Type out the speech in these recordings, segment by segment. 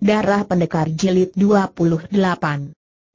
Darah Pendekar Jilid 28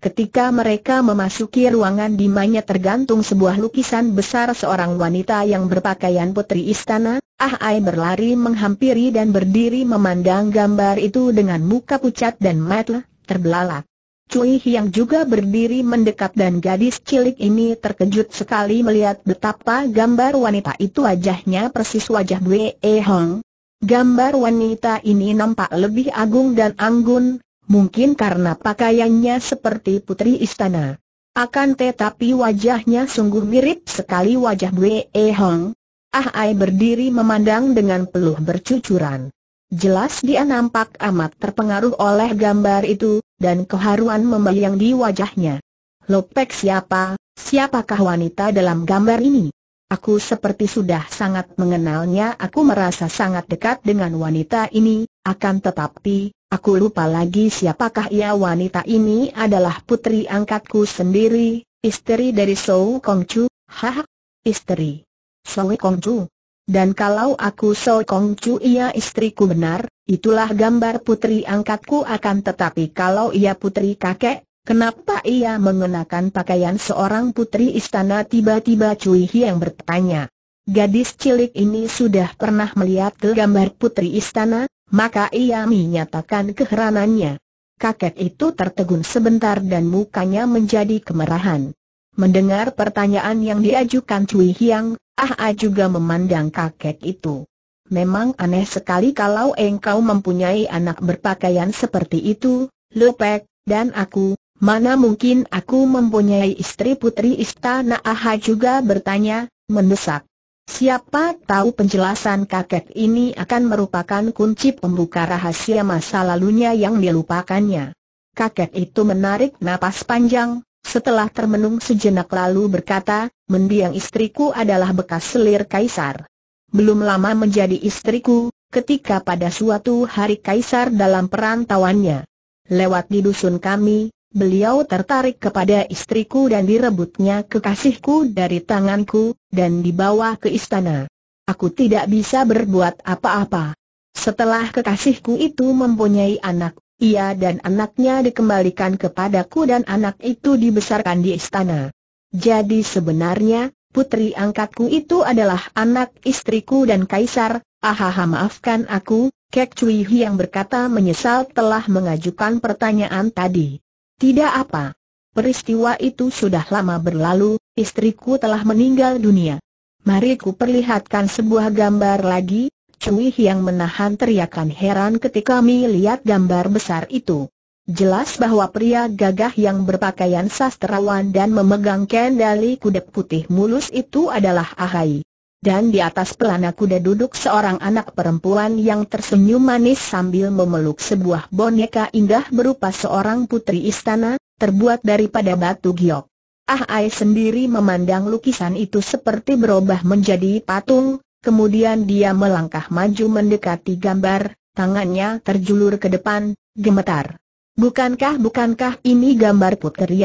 Ketika mereka memasuki ruangan di mana tergantung sebuah lukisan besar seorang wanita yang berpakaian putri istana, Ah Ai berlari menghampiri dan berdiri memandang gambar itu dengan muka pucat dan matlah, terbelalak. Cui yang juga berdiri mendekat dan gadis cilik ini terkejut sekali melihat betapa gambar wanita itu wajahnya persis wajah Wei Hong, Gambar wanita ini nampak lebih agung dan anggun, mungkin karena pakaiannya seperti putri istana. Akan tetapi wajahnya sungguh mirip sekali wajah Bue e Hong. Ah Ai berdiri memandang dengan peluh bercucuran. Jelas dia nampak amat terpengaruh oleh gambar itu, dan keharuan membayang di wajahnya. Lopek siapa, siapakah wanita dalam gambar ini? Aku seperti sudah sangat mengenalnya Aku merasa sangat dekat dengan wanita ini Akan tetapi, aku lupa lagi siapakah ia wanita ini adalah putri angkatku sendiri Istri dari Sou Kong Chu Haha, istri Sou Kong Chu Dan kalau aku Sou Kong Chu ia istriku benar Itulah gambar putri angkatku akan tetapi kalau ia putri kakek Kenapa ia mengenakan pakaian seorang putri istana tiba-tiba Cui Hiang bertanya. Gadis cilik ini sudah pernah melihat ke gambar putri istana, maka ia menyatakan keheranannya. Kakek itu tertegun sebentar dan mukanya menjadi kemerahan. Mendengar pertanyaan yang diajukan Cui Hiang, Ah A ah juga memandang kakek itu. Memang aneh sekali kalau engkau mempunyai anak berpakaian seperti itu, Lopek, dan aku, Mana mungkin aku mempunyai istri putri istana Aha juga bertanya, mendesak. Siapa tahu penjelasan kakek ini akan merupakan kunci pembuka rahasia masa lalunya yang dilupakannya. Kakek itu menarik napas panjang, setelah termenung sejenak lalu berkata, mendiang istriku adalah bekas selir kaisar. Belum lama menjadi istriku, ketika pada suatu hari kaisar dalam perantauannya. Lewat di dusun kami, beliau tertarik kepada istriku dan direbutnya kekasihku dari tanganku, dan dibawa ke istana. Aku tidak bisa berbuat apa-apa. Setelah kekasihku itu mempunyai anak, ia dan anaknya dikembalikan kepadaku dan anak itu dibesarkan di istana. Jadi sebenarnya, putri angkatku itu adalah anak istriku dan kaisar, ahaha maafkan aku, Kek Cui Hiang berkata menyesal telah mengajukan pertanyaan tadi. Tidak apa. Peristiwa itu sudah lama berlalu, istriku telah meninggal dunia. Mari ku perlihatkan sebuah gambar lagi, Cui yang menahan teriakan heran ketika melihat gambar besar itu. Jelas bahwa pria gagah yang berpakaian sastrawan dan memegang kendali kudep putih mulus itu adalah Ahai dan di atas pelana kuda duduk seorang anak perempuan yang tersenyum manis sambil memeluk sebuah boneka indah berupa seorang putri istana, terbuat daripada batu giok. Ah Ai sendiri memandang lukisan itu seperti berubah menjadi patung, kemudian dia melangkah maju mendekati gambar, tangannya terjulur ke depan, gemetar. Bukankah bukankah ini gambar putri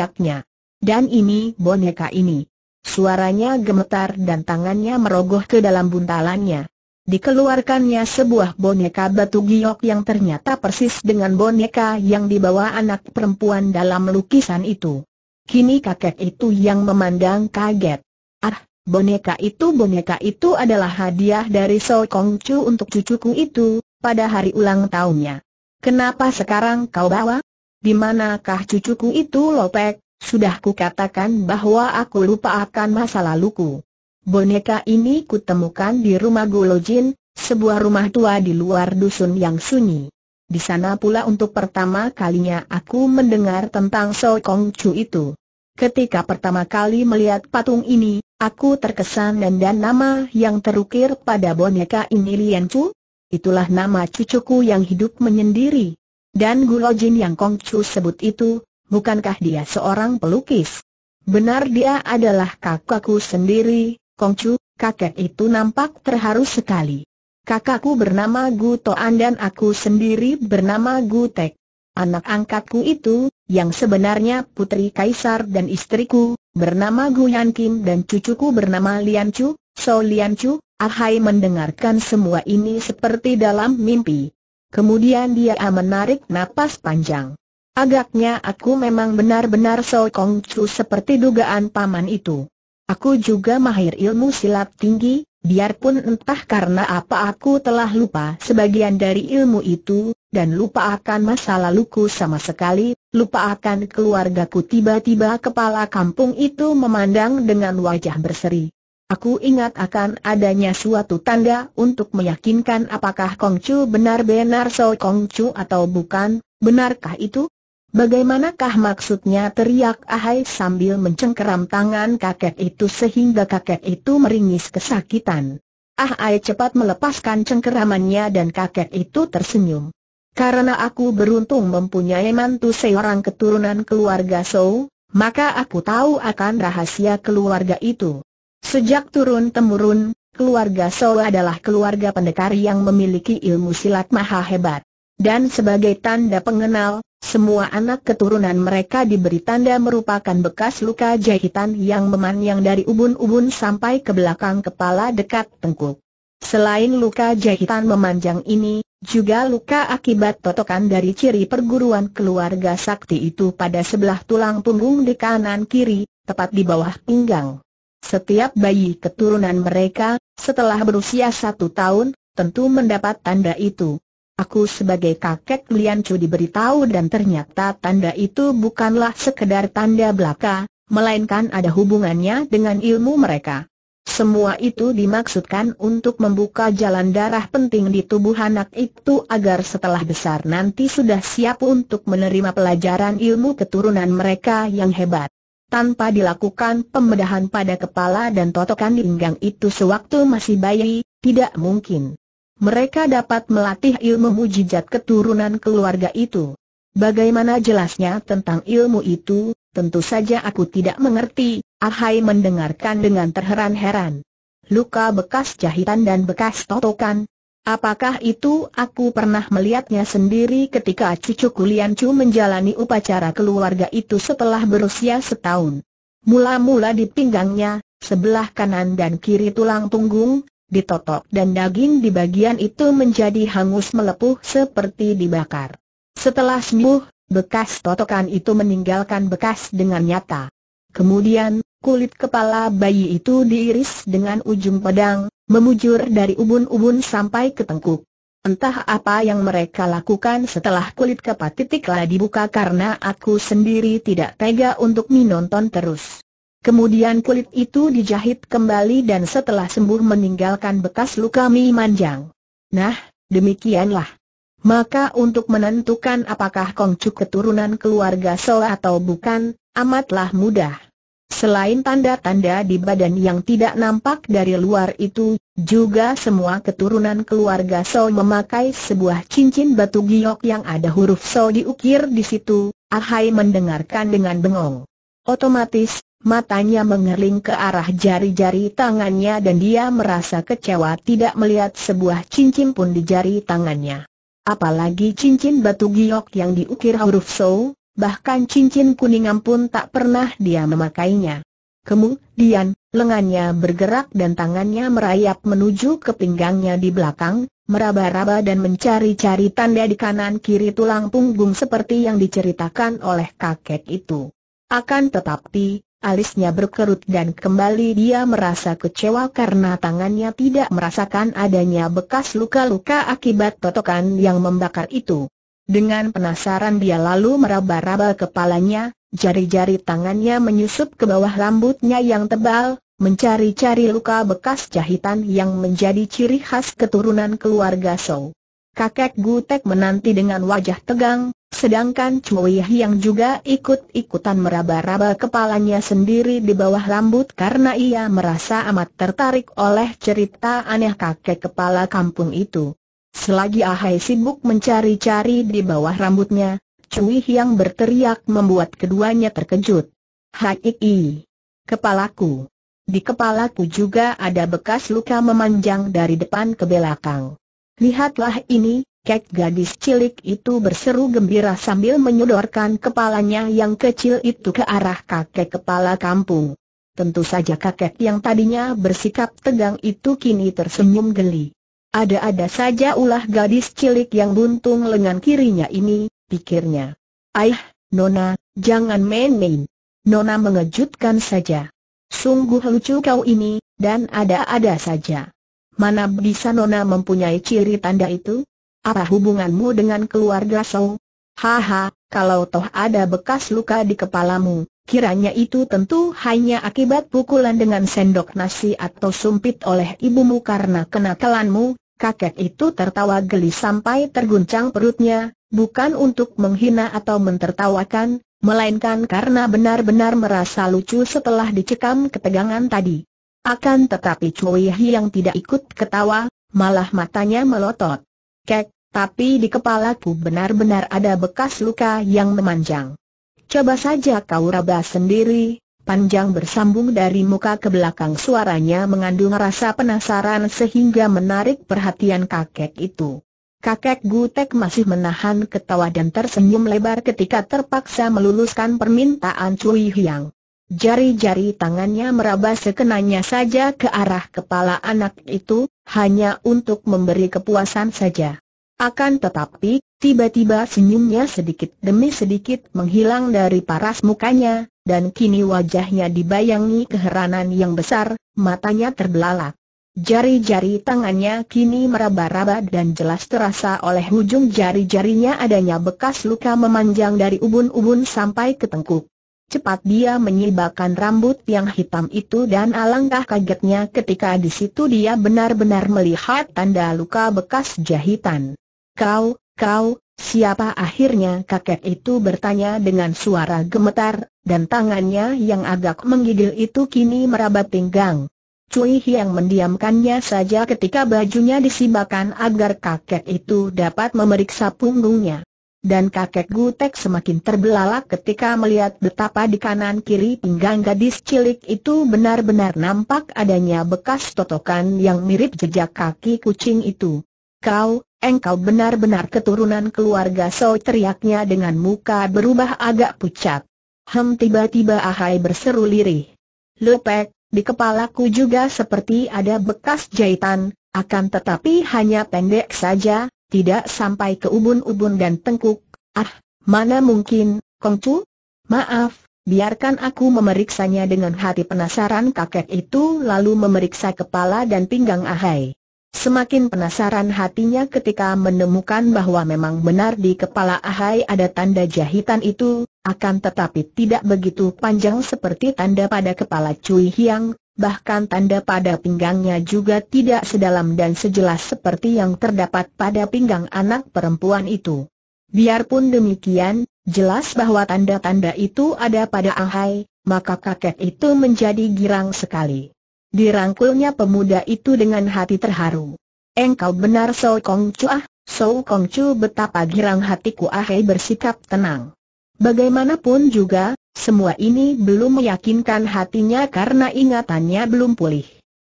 Dan ini boneka ini. Suaranya gemetar dan tangannya merogoh ke dalam buntalannya. Dikeluarkannya sebuah boneka batu giok yang ternyata persis dengan boneka yang dibawa anak perempuan dalam lukisan itu. Kini kakek itu yang memandang kaget. Ah, boneka itu boneka itu adalah hadiah dari So Kong Chu untuk cucuku itu, pada hari ulang tahunnya. Kenapa sekarang kau bawa? Di manakah cucuku itu Lopek? Sudah kukatakan bahwa aku lupa akan masa laluku. Boneka ini kutemukan di rumah Gulojin, sebuah rumah tua di luar dusun yang sunyi. Di sana pula untuk pertama kalinya aku mendengar tentang Kong Chu itu. Ketika pertama kali melihat patung ini, aku terkesan dan nama yang terukir pada boneka ini Lian Chu. Itulah nama cucuku yang hidup menyendiri. Dan Gulojin yang Kong Chu sebut itu, Bukankah dia seorang pelukis? Benar dia adalah kakakku sendiri, Kongcu, kakek itu nampak terharu sekali. Kakakku bernama Gu Toan dan aku sendiri bernama Gu Tek. Anak angkatku itu, yang sebenarnya putri kaisar dan istriku, bernama Gu Yan Kim dan cucuku bernama Lian Chu, So Lian Chu, Ahai mendengarkan semua ini seperti dalam mimpi. Kemudian dia menarik napas panjang. Agaknya aku memang benar-benar So kongcu seperti dugaan paman itu. Aku juga mahir ilmu silat tinggi, biarpun entah karena apa aku telah lupa sebagian dari ilmu itu, dan lupa akan masa laluku sama sekali, lupa akan keluargaku tiba-tiba kepala kampung itu memandang dengan wajah berseri. Aku ingat akan adanya suatu tanda untuk meyakinkan apakah Kongcu benar-benar So Kongcu atau bukan, benarkah itu? Bagaimanakah maksudnya teriak Ahai sambil mencengkeram tangan kakek itu sehingga kakek itu meringis kesakitan. Ah, ahai cepat melepaskan cengkeramannya dan kakek itu tersenyum. Karena aku beruntung mempunyai mantu seorang keturunan keluarga Sou, maka aku tahu akan rahasia keluarga itu. Sejak turun-temurun, keluarga Sou adalah keluarga pendekar yang memiliki ilmu silat maha hebat. Dan sebagai tanda pengenal, semua anak keturunan mereka diberi tanda merupakan bekas luka jahitan yang memanjang dari ubun-ubun sampai ke belakang kepala dekat tengkuk. Selain luka jahitan memanjang ini, juga luka akibat totokan dari ciri perguruan keluarga sakti itu pada sebelah tulang punggung di kanan kiri, tepat di bawah pinggang. Setiap bayi keturunan mereka, setelah berusia satu tahun, tentu mendapat tanda itu. Aku sebagai kakek Lian Chu diberitahu dan ternyata tanda itu bukanlah sekedar tanda belaka, melainkan ada hubungannya dengan ilmu mereka. Semua itu dimaksudkan untuk membuka jalan darah penting di tubuh anak itu agar setelah besar nanti sudah siap untuk menerima pelajaran ilmu keturunan mereka yang hebat. Tanpa dilakukan pembedahan pada kepala dan totokan di pinggang itu sewaktu masih bayi, tidak mungkin mereka dapat melatih ilmu mujizat keturunan keluarga itu. Bagaimana jelasnya tentang ilmu itu, tentu saja aku tidak mengerti, Ahai mendengarkan dengan terheran-heran. Luka bekas jahitan dan bekas totokan. Apakah itu aku pernah melihatnya sendiri ketika cucu kuliancu Chu menjalani upacara keluarga itu setelah berusia setahun. Mula-mula di pinggangnya, sebelah kanan dan kiri tulang punggung, ditotok dan daging di bagian itu menjadi hangus melepuh seperti dibakar. Setelah sembuh, bekas totokan itu meninggalkan bekas dengan nyata. Kemudian, kulit kepala bayi itu diiris dengan ujung pedang, memujur dari ubun-ubun sampai ke tengkuk. Entah apa yang mereka lakukan setelah kulit kepala titiklah dibuka karena aku sendiri tidak tega untuk menonton terus. Kemudian kulit itu dijahit kembali dan setelah sembuh meninggalkan bekas luka Mi Manjang. Nah, demikianlah. Maka untuk menentukan apakah Kongcu keturunan keluarga So atau bukan, amatlah mudah. Selain tanda-tanda di badan yang tidak nampak dari luar itu, juga semua keturunan keluarga So memakai sebuah cincin batu giok yang ada huruf So diukir di situ, Ahai mendengarkan dengan bengong. Otomatis, Matanya mengerling ke arah jari-jari tangannya dan dia merasa kecewa tidak melihat sebuah cincin pun di jari tangannya. Apalagi cincin batu giok yang diukir huruf so, bahkan cincin kuningan pun tak pernah dia memakainya. Kemudian, lengannya bergerak dan tangannya merayap menuju ke pinggangnya di belakang, meraba-raba dan mencari-cari tanda di kanan-kiri tulang punggung seperti yang diceritakan oleh kakek itu. Akan tetapi, alisnya berkerut dan kembali dia merasa kecewa karena tangannya tidak merasakan adanya bekas luka-luka akibat totokan yang membakar itu. Dengan penasaran dia lalu meraba-raba kepalanya, jari-jari tangannya menyusup ke bawah rambutnya yang tebal, mencari-cari luka bekas jahitan yang menjadi ciri khas keturunan keluarga Sou. Kakek Gutek menanti dengan wajah tegang, Sedangkan Cui yang juga ikut-ikutan meraba-raba kepalanya sendiri di bawah rambut karena ia merasa amat tertarik oleh cerita aneh kakek kepala kampung itu. Selagi Ahai sibuk mencari-cari di bawah rambutnya, Cui yang berteriak membuat keduanya terkejut. Hai, kepalaku. Di kepalaku juga ada bekas luka memanjang dari depan ke belakang. Lihatlah ini, Kek gadis cilik itu berseru gembira sambil menyodorkan kepalanya yang kecil itu ke arah kakek kepala kampung. Tentu saja kakek yang tadinya bersikap tegang itu kini tersenyum geli. Ada-ada saja ulah gadis cilik yang buntung lengan kirinya ini, pikirnya. Aih, Nona, jangan main-main. Nona mengejutkan saja. Sungguh lucu kau ini, dan ada-ada saja. Mana bisa Nona mempunyai ciri tanda itu? Apa hubunganmu dengan keluarga Sou? Haha, kalau toh ada bekas luka di kepalamu, kiranya itu tentu hanya akibat pukulan dengan sendok nasi atau sumpit oleh ibumu karena kenakalanmu. Kakek itu tertawa geli sampai terguncang perutnya, bukan untuk menghina atau mentertawakan, melainkan karena benar-benar merasa lucu setelah dicekam ketegangan tadi. Akan tetapi Cui yang tidak ikut ketawa, malah matanya melotot cekek, tapi di kepalaku benar-benar ada bekas luka yang memanjang. Coba saja kau raba sendiri, panjang bersambung dari muka ke belakang suaranya mengandung rasa penasaran sehingga menarik perhatian kakek itu. Kakek Gutek masih menahan ketawa dan tersenyum lebar ketika terpaksa meluluskan permintaan Cui Hiang. Jari-jari tangannya meraba sekenanya saja ke arah kepala anak itu, hanya untuk memberi kepuasan saja. Akan tetapi, tiba-tiba senyumnya sedikit demi sedikit menghilang dari paras mukanya, dan kini wajahnya dibayangi keheranan yang besar, matanya terbelalak. Jari-jari tangannya kini meraba-raba dan jelas terasa oleh ujung jari-jarinya adanya bekas luka memanjang dari ubun-ubun sampai ke tengkuk. Cepat dia menyibakkan rambut yang hitam itu dan alangkah kagetnya ketika di situ dia benar-benar melihat tanda luka bekas jahitan. Kau, kau, siapa akhirnya kakek itu bertanya dengan suara gemetar, dan tangannya yang agak menggigil itu kini meraba pinggang. Cui yang mendiamkannya saja ketika bajunya disibakan agar kakek itu dapat memeriksa punggungnya dan kakek Gutek semakin terbelalak ketika melihat betapa di kanan kiri pinggang gadis cilik itu benar-benar nampak adanya bekas totokan yang mirip jejak kaki kucing itu. Kau, engkau benar-benar keturunan keluarga So teriaknya dengan muka berubah agak pucat. Hem tiba-tiba Ahai berseru lirih. Lepek, di kepalaku juga seperti ada bekas jahitan, akan tetapi hanya pendek saja, tidak sampai ke ubun-ubun dan tengkuk. Ah, mana mungkin, Kongcu? Maaf, biarkan aku memeriksanya dengan hati penasaran kakek itu lalu memeriksa kepala dan pinggang Ahai. Semakin penasaran hatinya ketika menemukan bahwa memang benar di kepala Ahai ada tanda jahitan itu, akan tetapi tidak begitu panjang seperti tanda pada kepala Cui Hiang, bahkan tanda pada pinggangnya juga tidak sedalam dan sejelas seperti yang terdapat pada pinggang anak perempuan itu. Biarpun demikian, jelas bahwa tanda-tanda itu ada pada Ahai, maka kakek itu menjadi girang sekali. Dirangkulnya pemuda itu dengan hati terharu. Engkau benar So Kong Chu ah, So Kong Chu betapa girang hatiku Ahai bersikap tenang. Bagaimanapun juga, semua ini belum meyakinkan hatinya karena ingatannya belum pulih.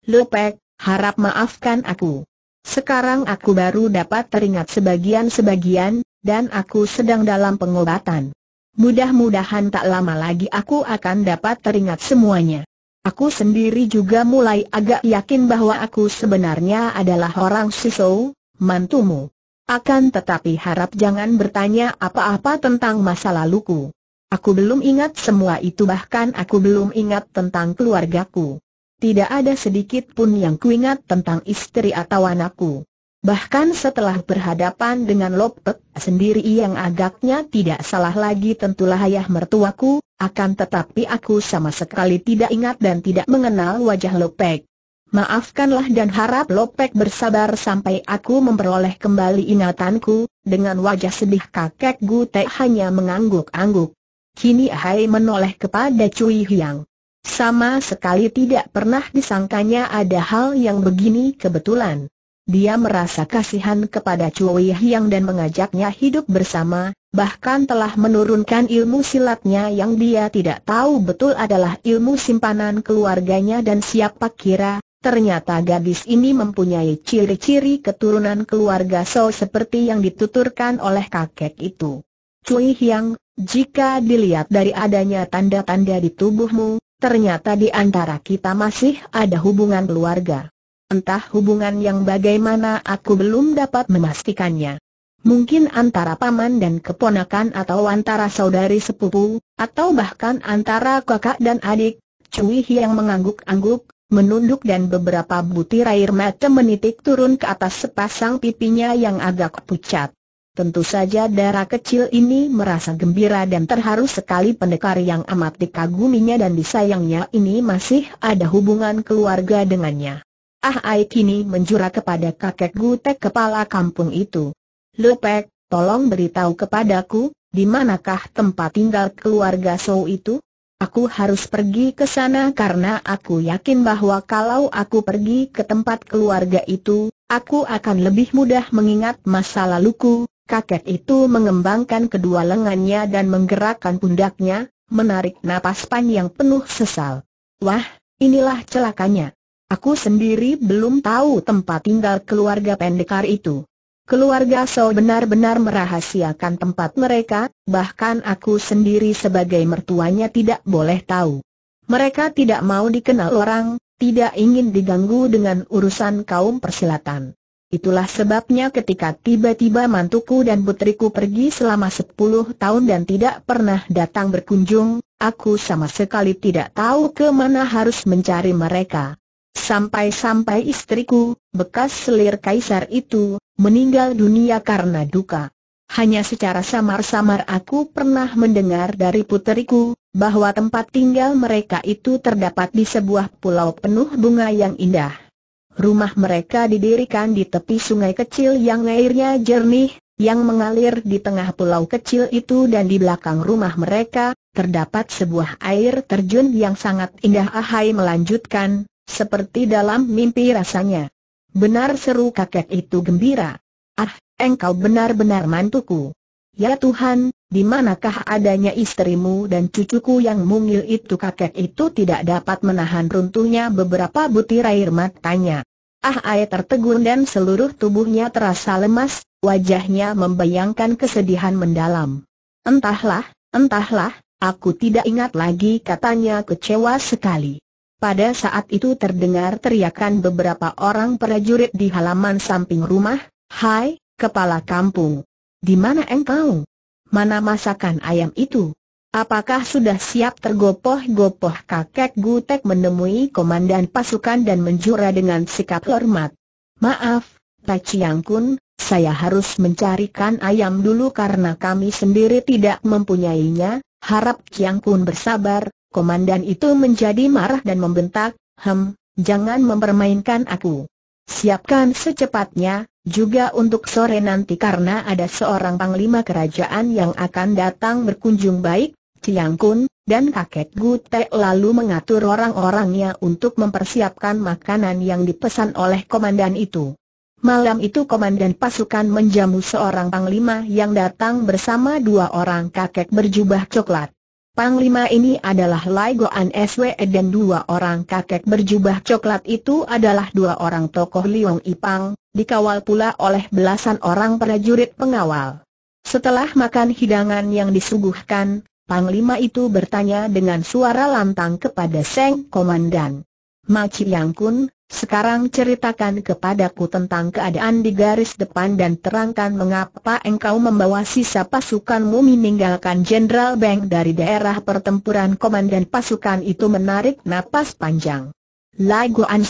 Lopek, harap maafkan aku. Sekarang aku baru dapat teringat sebagian-sebagian, dan aku sedang dalam pengobatan. Mudah-mudahan tak lama lagi aku akan dapat teringat semuanya. Aku sendiri juga mulai agak yakin bahwa aku sebenarnya adalah orang Siso, mantumu. Akan tetapi harap jangan bertanya apa-apa tentang masa laluku. Aku belum ingat semua itu bahkan aku belum ingat tentang keluargaku. Tidak ada sedikit pun yang kuingat tentang istri atau anakku. Bahkan setelah berhadapan dengan Lopek sendiri yang agaknya tidak salah lagi tentulah ayah mertuaku, akan tetapi aku sama sekali tidak ingat dan tidak mengenal wajah Lopek. Maafkanlah dan harap Lopek bersabar sampai aku memperoleh kembali ingatanku, dengan wajah sedih kakek Gu hanya mengangguk-angguk. Kini Hai menoleh kepada Cui Hiang. Sama sekali tidak pernah disangkanya ada hal yang begini kebetulan. Dia merasa kasihan kepada Cui Hiang dan mengajaknya hidup bersama, bahkan telah menurunkan ilmu silatnya yang dia tidak tahu betul adalah ilmu simpanan keluarganya dan siapa kira, ternyata gadis ini mempunyai ciri-ciri keturunan keluarga So seperti yang dituturkan oleh kakek itu. Cui Hiang, jika dilihat dari adanya tanda-tanda di tubuhmu, ternyata di antara kita masih ada hubungan keluarga. Entah hubungan yang bagaimana aku belum dapat memastikannya. Mungkin antara paman dan keponakan atau antara saudari sepupu, atau bahkan antara kakak dan adik, Cui Hiang mengangguk-angguk, menunduk dan beberapa butir air mata menitik turun ke atas sepasang pipinya yang agak pucat. Tentu saja darah kecil ini merasa gembira dan terharu sekali pendekar yang amat dikaguminya dan disayangnya ini masih ada hubungan keluarga dengannya. Ah Ai kini menjura kepada kakek Gutek kepala kampung itu. Lepek, tolong beritahu kepadaku, di manakah tempat tinggal keluarga Sou itu? Aku harus pergi ke sana karena aku yakin bahwa kalau aku pergi ke tempat keluarga itu, aku akan lebih mudah mengingat masa laluku, kakek itu mengembangkan kedua lengannya dan menggerakkan pundaknya, menarik napas panjang penuh sesal. Wah, inilah celakanya. Aku sendiri belum tahu tempat tinggal keluarga pendekar itu. Keluarga So benar-benar merahasiakan tempat mereka, bahkan aku sendiri sebagai mertuanya tidak boleh tahu. Mereka tidak mau dikenal orang, tidak ingin diganggu dengan urusan kaum persilatan. Itulah sebabnya ketika tiba-tiba mantuku dan putriku pergi selama sepuluh tahun dan tidak pernah datang berkunjung, aku sama sekali tidak tahu ke mana harus mencari mereka. Sampai-sampai istriku, bekas selir kaisar itu, meninggal dunia karena duka. Hanya secara samar-samar aku pernah mendengar dari puteriku, bahwa tempat tinggal mereka itu terdapat di sebuah pulau penuh bunga yang indah. Rumah mereka didirikan di tepi sungai kecil yang airnya jernih, yang mengalir di tengah pulau kecil itu dan di belakang rumah mereka, terdapat sebuah air terjun yang sangat indah Ahai melanjutkan, seperti dalam mimpi rasanya. Benar seru kakek itu gembira. Ah, engkau benar-benar mantuku. Ya Tuhan, di manakah adanya istrimu dan cucuku yang mungil itu kakek itu tidak dapat menahan runtuhnya beberapa butir air matanya. Ah air tertegun dan seluruh tubuhnya terasa lemas, wajahnya membayangkan kesedihan mendalam. Entahlah, entahlah, aku tidak ingat lagi katanya kecewa sekali. Pada saat itu terdengar teriakan beberapa orang prajurit di halaman samping rumah, Hai, kepala kampung. Di mana engkau? Mana masakan ayam itu? Apakah sudah siap tergopoh-gopoh kakek Gutek menemui komandan pasukan dan menjura dengan sikap hormat? Maaf, Pak Ciangkun, saya harus mencarikan ayam dulu karena kami sendiri tidak mempunyainya, harap Ciangkun bersabar, komandan itu menjadi marah dan membentak, hem, jangan mempermainkan aku. Siapkan secepatnya, juga untuk sore nanti karena ada seorang panglima kerajaan yang akan datang berkunjung baik, Ciang Kun, dan kakek Gute lalu mengatur orang-orangnya untuk mempersiapkan makanan yang dipesan oleh komandan itu. Malam itu komandan pasukan menjamu seorang panglima yang datang bersama dua orang kakek berjubah coklat. Panglima ini adalah Lai Goan SWE dan dua orang kakek berjubah coklat itu adalah dua orang tokoh Liong Ipang, dikawal pula oleh belasan orang prajurit pengawal. Setelah makan hidangan yang disuguhkan, Panglima itu bertanya dengan suara lantang kepada Seng Komandan. Ma Yang Kun, sekarang ceritakan kepadaku tentang keadaan di garis depan dan terangkan mengapa engkau membawa sisa pasukanmu meninggalkan Jenderal Bank dari daerah pertempuran komandan pasukan itu menarik napas panjang. Lagu Guan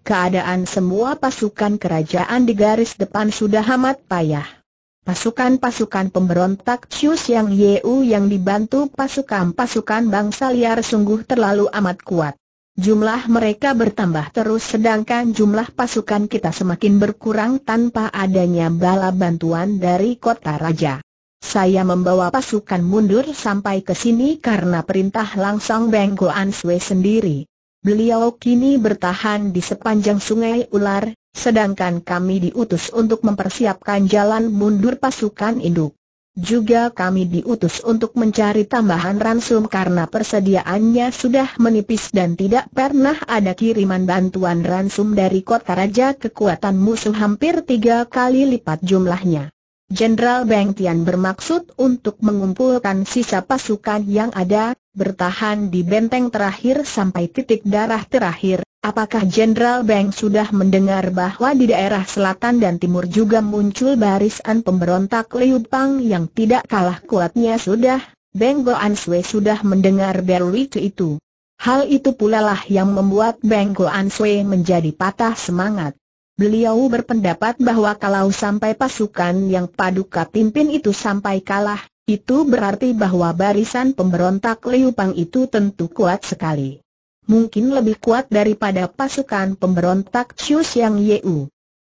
keadaan semua pasukan kerajaan di garis depan sudah amat payah. Pasukan-pasukan pemberontak Cius Yang Yeu yang dibantu pasukan-pasukan bangsa liar sungguh terlalu amat kuat. Jumlah mereka bertambah terus sedangkan jumlah pasukan kita semakin berkurang tanpa adanya bala bantuan dari kota raja. Saya membawa pasukan mundur sampai ke sini karena perintah langsung Bengko Answe sendiri. Beliau kini bertahan di sepanjang sungai ular, sedangkan kami diutus untuk mempersiapkan jalan mundur pasukan induk. Juga kami diutus untuk mencari tambahan ransum karena persediaannya sudah menipis dan tidak pernah ada kiriman bantuan ransum dari kota raja kekuatan musuh hampir tiga kali lipat jumlahnya. Jenderal Beng Tian bermaksud untuk mengumpulkan sisa pasukan yang ada, bertahan di benteng terakhir sampai titik darah terakhir. Apakah Jenderal Beng sudah mendengar bahwa di daerah selatan dan timur juga muncul barisan pemberontak Liu Pang yang tidak kalah kuatnya sudah? Beng Goan Sui sudah mendengar belu itu itu. Hal itu pula lah yang membuat Beng Goan Sui menjadi patah semangat. Beliau berpendapat bahwa kalau sampai pasukan yang Paduka pimpin itu sampai kalah, itu berarti bahwa barisan pemberontak Liu Pang itu tentu kuat sekali. Mungkin lebih kuat daripada pasukan pemberontak Chiu Yang Yeu.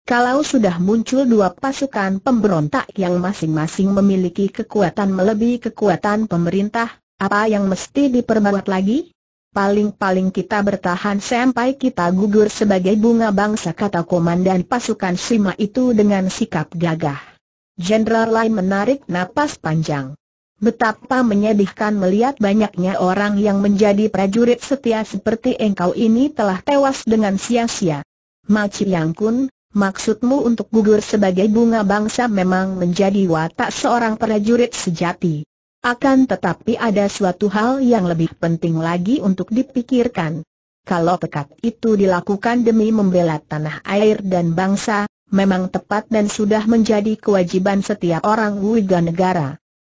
Kalau sudah muncul dua pasukan pemberontak yang masing-masing memiliki kekuatan melebihi kekuatan pemerintah, apa yang mesti diperbuat lagi? Paling-paling kita bertahan sampai kita gugur sebagai bunga bangsa kata komandan pasukan Sima itu dengan sikap gagah. Jenderal Lai menarik napas panjang. Betapa menyedihkan melihat banyaknya orang yang menjadi prajurit setia seperti engkau ini telah tewas dengan sia-sia. Maci Yang Kun, maksudmu untuk gugur sebagai bunga bangsa memang menjadi watak seorang prajurit sejati. Akan tetapi ada suatu hal yang lebih penting lagi untuk dipikirkan. Kalau tekad itu dilakukan demi membela tanah air dan bangsa, memang tepat dan sudah menjadi kewajiban setiap orang warga negara.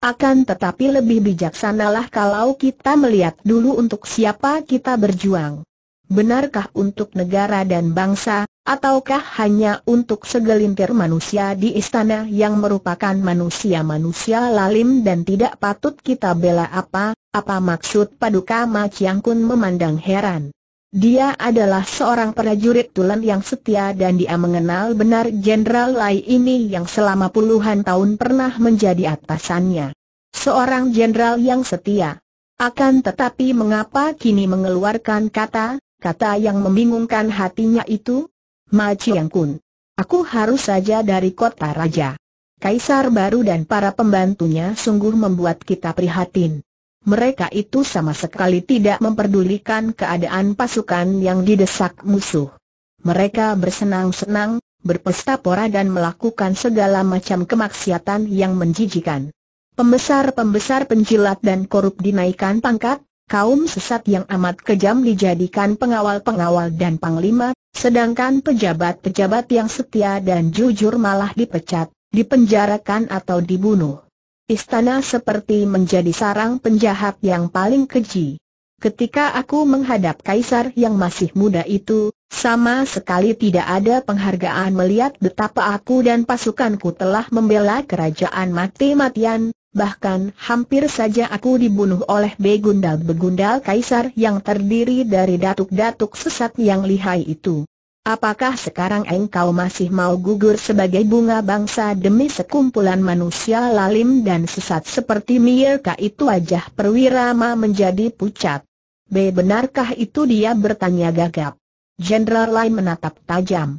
Akan tetapi lebih bijaksanalah kalau kita melihat dulu untuk siapa kita berjuang. Benarkah untuk negara dan bangsa, ataukah hanya untuk segelintir manusia di istana yang merupakan manusia-manusia lalim dan tidak patut kita bela apa, apa maksud Paduka Ma Kun memandang heran. Dia adalah seorang prajurit Tulen yang setia dan dia mengenal benar Jenderal Lai ini yang selama puluhan tahun pernah menjadi atasannya. Seorang jenderal yang setia. Akan tetapi mengapa kini mengeluarkan kata, kata yang membingungkan hatinya itu? Ma Chiang Kun. Aku harus saja dari kota raja. Kaisar baru dan para pembantunya sungguh membuat kita prihatin mereka itu sama sekali tidak memperdulikan keadaan pasukan yang didesak musuh. Mereka bersenang-senang, berpesta pora dan melakukan segala macam kemaksiatan yang menjijikan. Pembesar-pembesar penjilat dan korup dinaikkan pangkat, kaum sesat yang amat kejam dijadikan pengawal-pengawal dan panglima, sedangkan pejabat-pejabat yang setia dan jujur malah dipecat, dipenjarakan atau dibunuh. Istana seperti menjadi sarang penjahat yang paling keji. Ketika aku menghadap kaisar yang masih muda itu, sama sekali tidak ada penghargaan melihat betapa aku dan pasukanku telah membela kerajaan mati-matian, bahkan hampir saja aku dibunuh oleh begundal-begundal kaisar yang terdiri dari datuk-datuk sesat yang lihai itu. Apakah sekarang engkau masih mau gugur sebagai bunga bangsa demi sekumpulan manusia lalim dan sesat seperti mirka itu wajah perwira Ma menjadi pucat. B. Benarkah itu dia bertanya gagap? Jenderal Lai menatap tajam.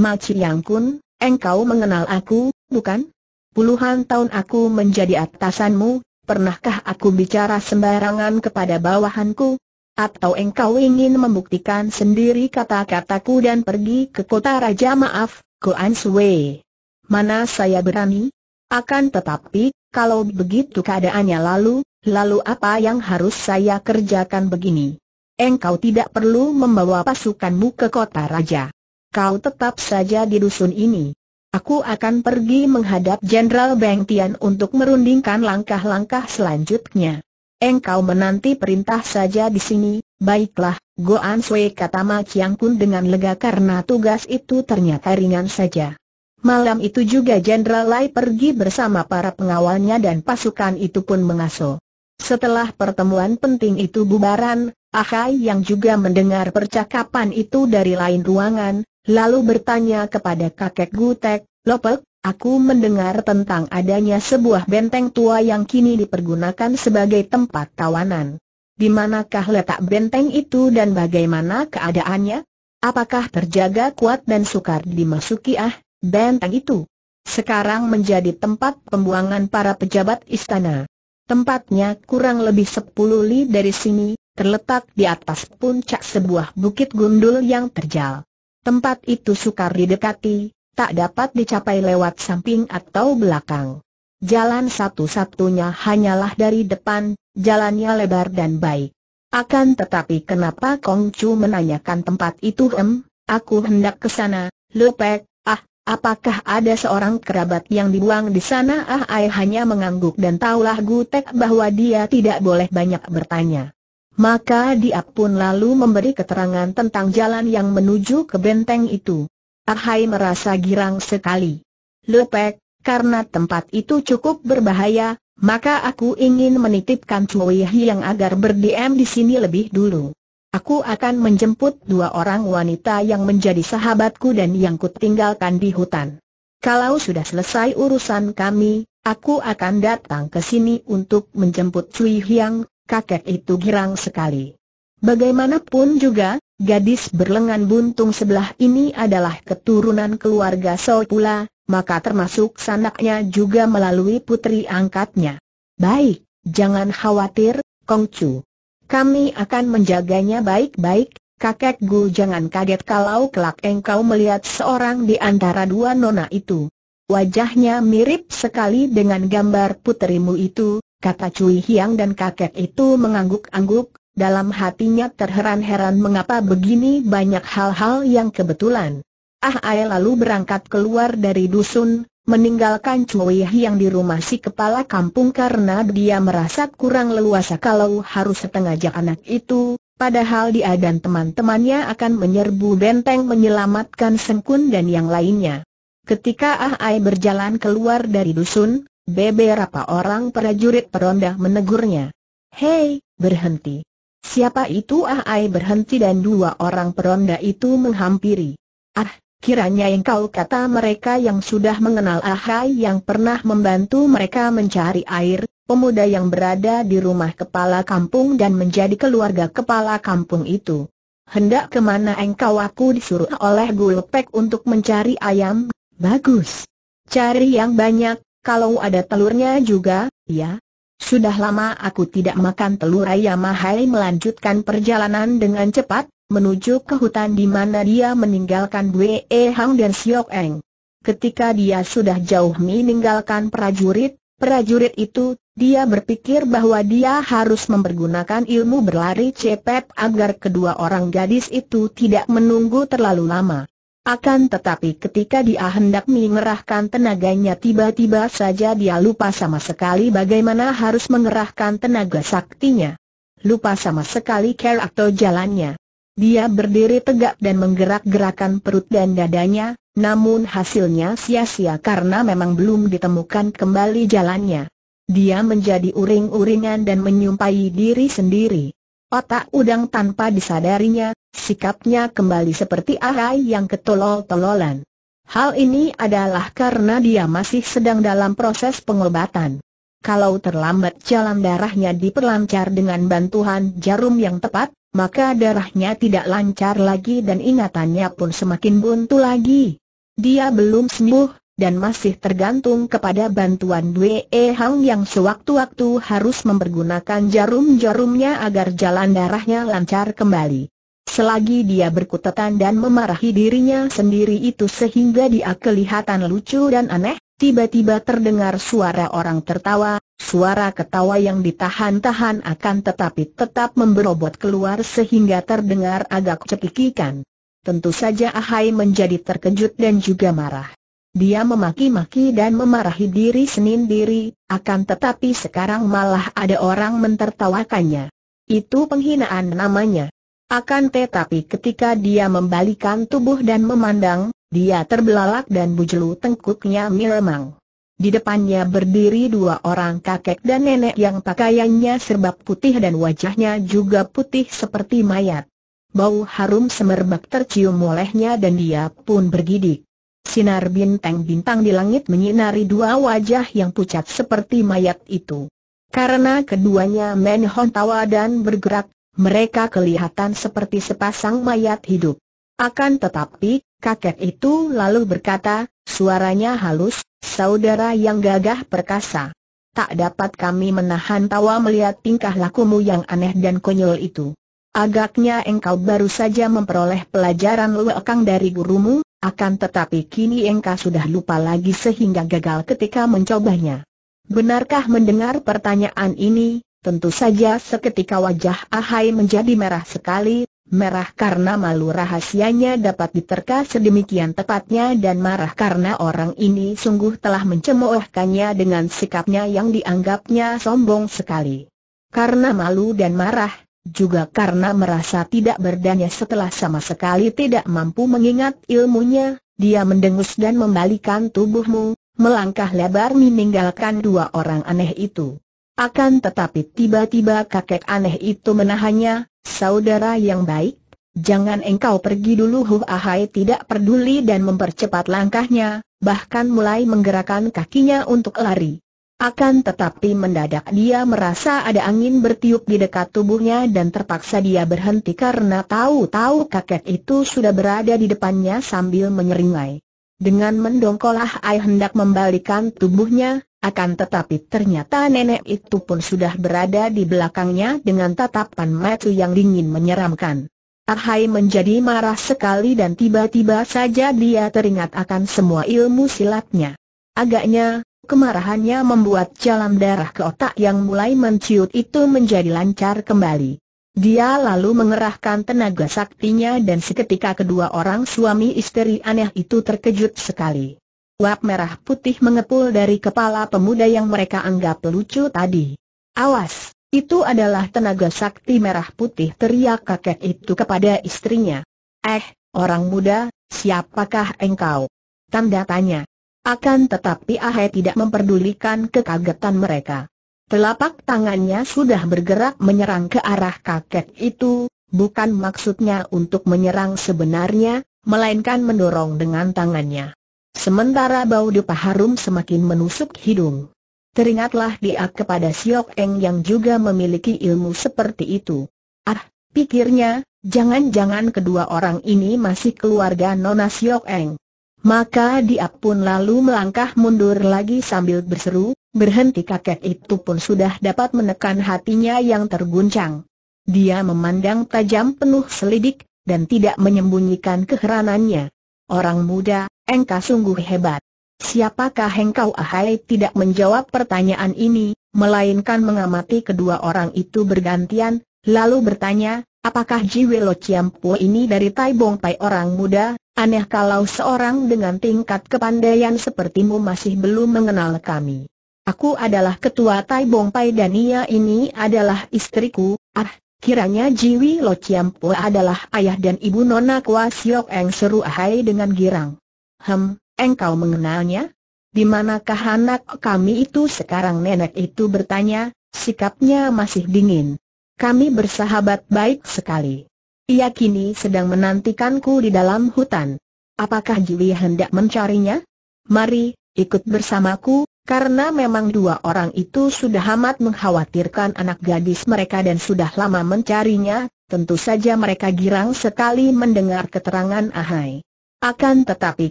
Ma Yang Kun, engkau mengenal aku, bukan? Puluhan tahun aku menjadi atasanmu, pernahkah aku bicara sembarangan kepada bawahanku? Atau engkau ingin membuktikan sendiri kata-kataku dan pergi ke kota raja maaf, Kuan Sui. Mana saya berani? Akan tetapi, kalau begitu keadaannya lalu, lalu apa yang harus saya kerjakan begini? Engkau tidak perlu membawa pasukanmu ke kota raja. Kau tetap saja di dusun ini. Aku akan pergi menghadap Jenderal Beng Tian untuk merundingkan langkah-langkah selanjutnya. Engkau menanti perintah saja di sini, baiklah, Goan Sui kata Ma Chiang Kun dengan lega karena tugas itu ternyata ringan saja. Malam itu juga Jenderal Lai pergi bersama para pengawalnya dan pasukan itu pun mengasuh. Setelah pertemuan penting itu bubaran, Ahai yang juga mendengar percakapan itu dari lain ruangan, lalu bertanya kepada kakek Gutek, Lopek, aku mendengar tentang adanya sebuah benteng tua yang kini dipergunakan sebagai tempat tawanan. Di manakah letak benteng itu dan bagaimana keadaannya? Apakah terjaga kuat dan sukar dimasuki ah, benteng itu? Sekarang menjadi tempat pembuangan para pejabat istana. Tempatnya kurang lebih 10 li dari sini, terletak di atas puncak sebuah bukit gundul yang terjal. Tempat itu sukar didekati, tak dapat dicapai lewat samping atau belakang. Jalan satu-satunya hanyalah dari depan, jalannya lebar dan baik. Akan tetapi kenapa Kong Chu menanyakan tempat itu em, aku hendak ke sana, lupek, ah, apakah ada seorang kerabat yang dibuang di sana ah Ai hanya mengangguk dan taulah Gutek bahwa dia tidak boleh banyak bertanya. Maka dia pun lalu memberi keterangan tentang jalan yang menuju ke benteng itu. Arhai merasa girang sekali. Lepek, karena tempat itu cukup berbahaya, maka aku ingin menitipkan Cui yang agar berdiam di sini lebih dulu. Aku akan menjemput dua orang wanita yang menjadi sahabatku dan yang kutinggalkan di hutan. Kalau sudah selesai urusan kami, aku akan datang ke sini untuk menjemput Cui Hiang, kakek itu girang sekali. Bagaimanapun juga, Gadis berlengan buntung sebelah ini adalah keturunan keluarga Sol pula, maka termasuk sanaknya juga melalui putri angkatnya. Baik, jangan khawatir, Kongcu. Kami akan menjaganya baik-baik, kakek Gu jangan kaget kalau kelak engkau melihat seorang di antara dua nona itu. Wajahnya mirip sekali dengan gambar putrimu itu, kata Cui Hiang dan kakek itu mengangguk-angguk, dalam hatinya terheran-heran mengapa begini banyak hal-hal yang kebetulan. Ah Ai lalu berangkat keluar dari dusun, meninggalkan Cui yang di rumah si kepala kampung karena dia merasa kurang leluasa kalau harus setengajak anak itu, padahal dia dan teman-temannya akan menyerbu benteng menyelamatkan Sengkun dan yang lainnya. Ketika Ah Ai berjalan keluar dari dusun, beberapa orang prajurit peronda menegurnya. Hei, berhenti. Siapa itu Ah berhenti dan dua orang peronda itu menghampiri. Ah, kiranya yang kau kata mereka yang sudah mengenal Ah yang pernah membantu mereka mencari air, pemuda yang berada di rumah kepala kampung dan menjadi keluarga kepala kampung itu. Hendak kemana engkau aku disuruh oleh Gulpek untuk mencari ayam? Bagus. Cari yang banyak, kalau ada telurnya juga, ya, sudah lama aku tidak makan telur ayam mahal. melanjutkan perjalanan dengan cepat, menuju ke hutan di mana dia meninggalkan E Hang dan Siok Eng. Ketika dia sudah jauh meninggalkan prajurit, prajurit itu, dia berpikir bahwa dia harus mempergunakan ilmu berlari cepat agar kedua orang gadis itu tidak menunggu terlalu lama. Akan tetapi ketika dia hendak mengerahkan tenaganya tiba-tiba saja dia lupa sama sekali bagaimana harus mengerahkan tenaga saktinya. Lupa sama sekali atau jalannya. Dia berdiri tegak dan menggerak-gerakan perut dan dadanya, namun hasilnya sia-sia karena memang belum ditemukan kembali jalannya. Dia menjadi uring-uringan dan menyumpahi diri sendiri. Otak udang tanpa disadarinya, sikapnya kembali seperti arai yang ketolol-tololan. Hal ini adalah karena dia masih sedang dalam proses pengobatan. Kalau terlambat jalan darahnya diperlancar dengan bantuan jarum yang tepat, maka darahnya tidak lancar lagi dan ingatannya pun semakin buntu lagi. Dia belum sembuh, dan masih tergantung kepada bantuan Dwe e Hang yang sewaktu-waktu harus mempergunakan jarum-jarumnya agar jalan darahnya lancar kembali. Selagi dia berkutatan dan memarahi dirinya sendiri itu sehingga dia kelihatan lucu dan aneh, tiba-tiba terdengar suara orang tertawa, suara ketawa yang ditahan-tahan akan tetapi tetap memberobot keluar sehingga terdengar agak cekikikan. Tentu saja Ahai menjadi terkejut dan juga marah. Dia memaki-maki dan memarahi diri sendiri, akan tetapi sekarang malah ada orang mentertawakannya. Itu penghinaan namanya. Akan tetapi ketika dia membalikan tubuh dan memandang, dia terbelalak dan bujelu tengkuknya miremang. Di depannya berdiri dua orang kakek dan nenek yang pakaiannya serba putih dan wajahnya juga putih seperti mayat. Bau harum semerbak tercium olehnya dan dia pun bergidik. Sinar bintang-bintang di langit menyinari dua wajah yang pucat seperti mayat itu. Karena keduanya menhon tawa dan bergerak, mereka kelihatan seperti sepasang mayat hidup. Akan tetapi, kakek itu lalu berkata, suaranya halus, saudara yang gagah perkasa. Tak dapat kami menahan tawa melihat tingkah lakumu yang aneh dan konyol itu. Agaknya engkau baru saja memperoleh pelajaran luakang dari gurumu, akan tetapi kini Engkau sudah lupa lagi sehingga gagal ketika mencobanya. Benarkah mendengar pertanyaan ini? Tentu saja seketika wajah Ahai menjadi merah sekali, merah karena malu rahasianya dapat diterka sedemikian tepatnya dan marah karena orang ini sungguh telah mencemoohkannya dengan sikapnya yang dianggapnya sombong sekali. Karena malu dan marah, juga karena merasa tidak berdaya setelah sama sekali tidak mampu mengingat ilmunya, dia mendengus dan membalikan tubuhmu, melangkah lebar meninggalkan dua orang aneh itu. Akan tetapi tiba-tiba kakek aneh itu menahannya, saudara yang baik, jangan engkau pergi dulu Hu Ahai tidak peduli dan mempercepat langkahnya, bahkan mulai menggerakkan kakinya untuk lari. Akan tetapi mendadak dia merasa ada angin bertiup di dekat tubuhnya dan terpaksa dia berhenti karena tahu-tahu kakek itu sudah berada di depannya sambil menyeringai. Dengan mendongkolah ayah hendak membalikan tubuhnya, akan tetapi ternyata nenek itu pun sudah berada di belakangnya dengan tatapan mata yang dingin menyeramkan. Arhai menjadi marah sekali dan tiba-tiba saja dia teringat akan semua ilmu silatnya. Agaknya, Kemarahannya membuat jalan darah ke otak yang mulai menciut itu menjadi lancar kembali. Dia lalu mengerahkan tenaga saktinya dan seketika kedua orang suami istri aneh itu terkejut sekali. Uap merah putih mengepul dari kepala pemuda yang mereka anggap lucu tadi. Awas, itu adalah tenaga sakti merah putih teriak kakek itu kepada istrinya. Eh, orang muda, siapakah engkau? Tanda tanya. Akan tetapi Ahe tidak memperdulikan kekagetan mereka. Telapak tangannya sudah bergerak menyerang ke arah kakek itu, bukan maksudnya untuk menyerang sebenarnya, melainkan mendorong dengan tangannya. Sementara bau dupa harum semakin menusuk hidung. Teringatlah dia kepada Siok Eng yang juga memiliki ilmu seperti itu. Ah, pikirnya, jangan-jangan kedua orang ini masih keluarga Nona Siok Eng. Maka dia pun lalu melangkah mundur lagi sambil berseru, berhenti kakek itu pun sudah dapat menekan hatinya yang terguncang. Dia memandang tajam penuh selidik, dan tidak menyembunyikan keheranannya. Orang muda, engkau sungguh hebat. Siapakah engkau ahai tidak menjawab pertanyaan ini, melainkan mengamati kedua orang itu bergantian, lalu bertanya, apakah Lo Jiwe Chiam Ciampo ini dari Tai Bong Pai orang muda, Aneh kalau seorang dengan tingkat kepandaian sepertimu masih belum mengenal kami. Aku adalah ketua Tai Bong Pai dan ia ini adalah istriku, ah, kiranya Jiwi Lo Po adalah ayah dan ibu Nona Kwa Siok Eng seru ahai dengan girang. Hem, engkau mengenalnya? Di manakah anak kami itu sekarang nenek itu bertanya, sikapnya masih dingin. Kami bersahabat baik sekali. Ia kini sedang menantikanku di dalam hutan. Apakah Jiwi hendak mencarinya? Mari, ikut bersamaku, karena memang dua orang itu sudah amat mengkhawatirkan anak gadis mereka dan sudah lama mencarinya, tentu saja mereka girang sekali mendengar keterangan Ahai. Akan tetapi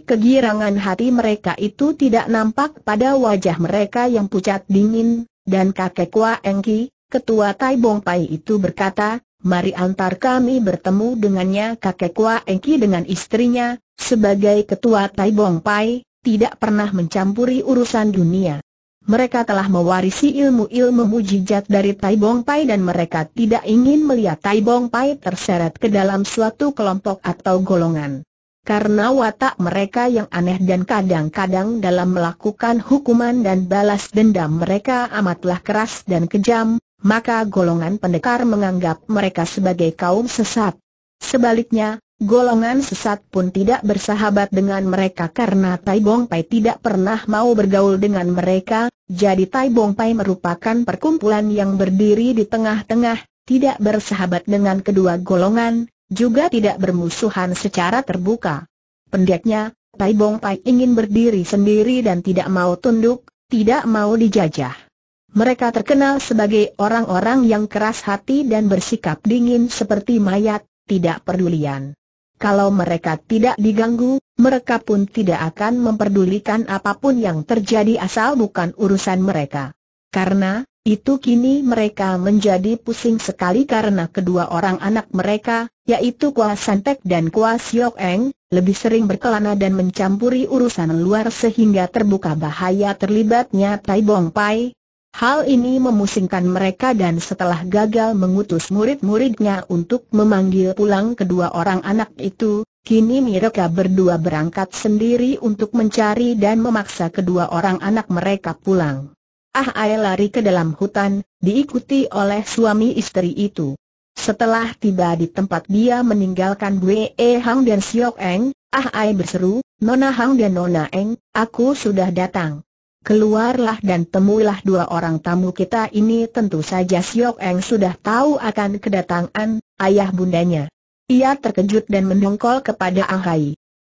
kegirangan hati mereka itu tidak nampak pada wajah mereka yang pucat dingin, dan kakek Kwa Engki, ketua Tai Bong Pai itu berkata, mari antar kami bertemu dengannya kakek Kua Engki dengan istrinya, sebagai ketua Tai Bong Pai, tidak pernah mencampuri urusan dunia. Mereka telah mewarisi ilmu-ilmu mujizat dari Tai Bong Pai dan mereka tidak ingin melihat Tai Bong Pai terseret ke dalam suatu kelompok atau golongan. Karena watak mereka yang aneh dan kadang-kadang dalam melakukan hukuman dan balas dendam mereka amatlah keras dan kejam, maka golongan pendekar menganggap mereka sebagai kaum sesat. Sebaliknya, golongan sesat pun tidak bersahabat dengan mereka karena Tai Bong Pai tidak pernah mau bergaul dengan mereka, jadi Tai Bong Pai merupakan perkumpulan yang berdiri di tengah-tengah, tidak bersahabat dengan kedua golongan, juga tidak bermusuhan secara terbuka. Pendeknya, Tai Bong Pai ingin berdiri sendiri dan tidak mau tunduk, tidak mau dijajah. Mereka terkenal sebagai orang-orang yang keras hati dan bersikap dingin seperti mayat, tidak pedulian. Kalau mereka tidak diganggu, mereka pun tidak akan memperdulikan apapun yang terjadi asal bukan urusan mereka. Karena, itu kini mereka menjadi pusing sekali karena kedua orang anak mereka, yaitu Kua Santek dan Kua Siok Eng, lebih sering berkelana dan mencampuri urusan luar sehingga terbuka bahaya terlibatnya Tai Bong Pai, Hal ini memusingkan mereka dan setelah gagal mengutus murid-muridnya untuk memanggil pulang kedua orang anak itu, kini mereka berdua berangkat sendiri untuk mencari dan memaksa kedua orang anak mereka pulang. Ah Ai lari ke dalam hutan, diikuti oleh suami istri itu. Setelah tiba di tempat dia meninggalkan Wei Hang dan Xiao Eng, Ah Ai berseru, Nona Hang dan Nona Eng, aku sudah datang. Keluarlah dan temuilah dua orang tamu kita ini tentu saja Siok Eng sudah tahu akan kedatangan ayah bundanya. Ia terkejut dan mendongkol kepada Ang Hai.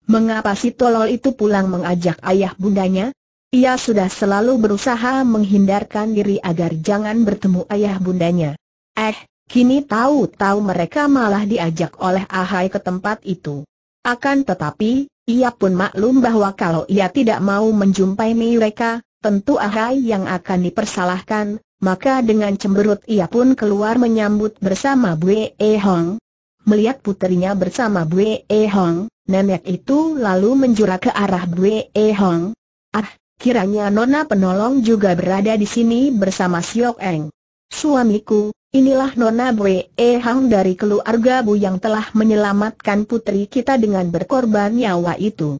Mengapa si tolol itu pulang mengajak ayah bundanya? Ia sudah selalu berusaha menghindarkan diri agar jangan bertemu ayah bundanya. Eh, kini tahu-tahu mereka malah diajak oleh Ahai ke tempat itu. Akan tetapi, ia pun maklum bahwa kalau ia tidak mau menjumpai mereka, tentu Ahai yang akan dipersalahkan, maka dengan cemberut ia pun keluar menyambut bersama Bue E Hong. Melihat putrinya bersama Bue E Hong, nenek itu lalu menjura ke arah Bue E Hong. Ah, kiranya Nona penolong juga berada di sini bersama Siok Eng. Suamiku, inilah Nona Bwe Hang dari keluarga Bu yang telah menyelamatkan putri kita dengan berkorban nyawa itu.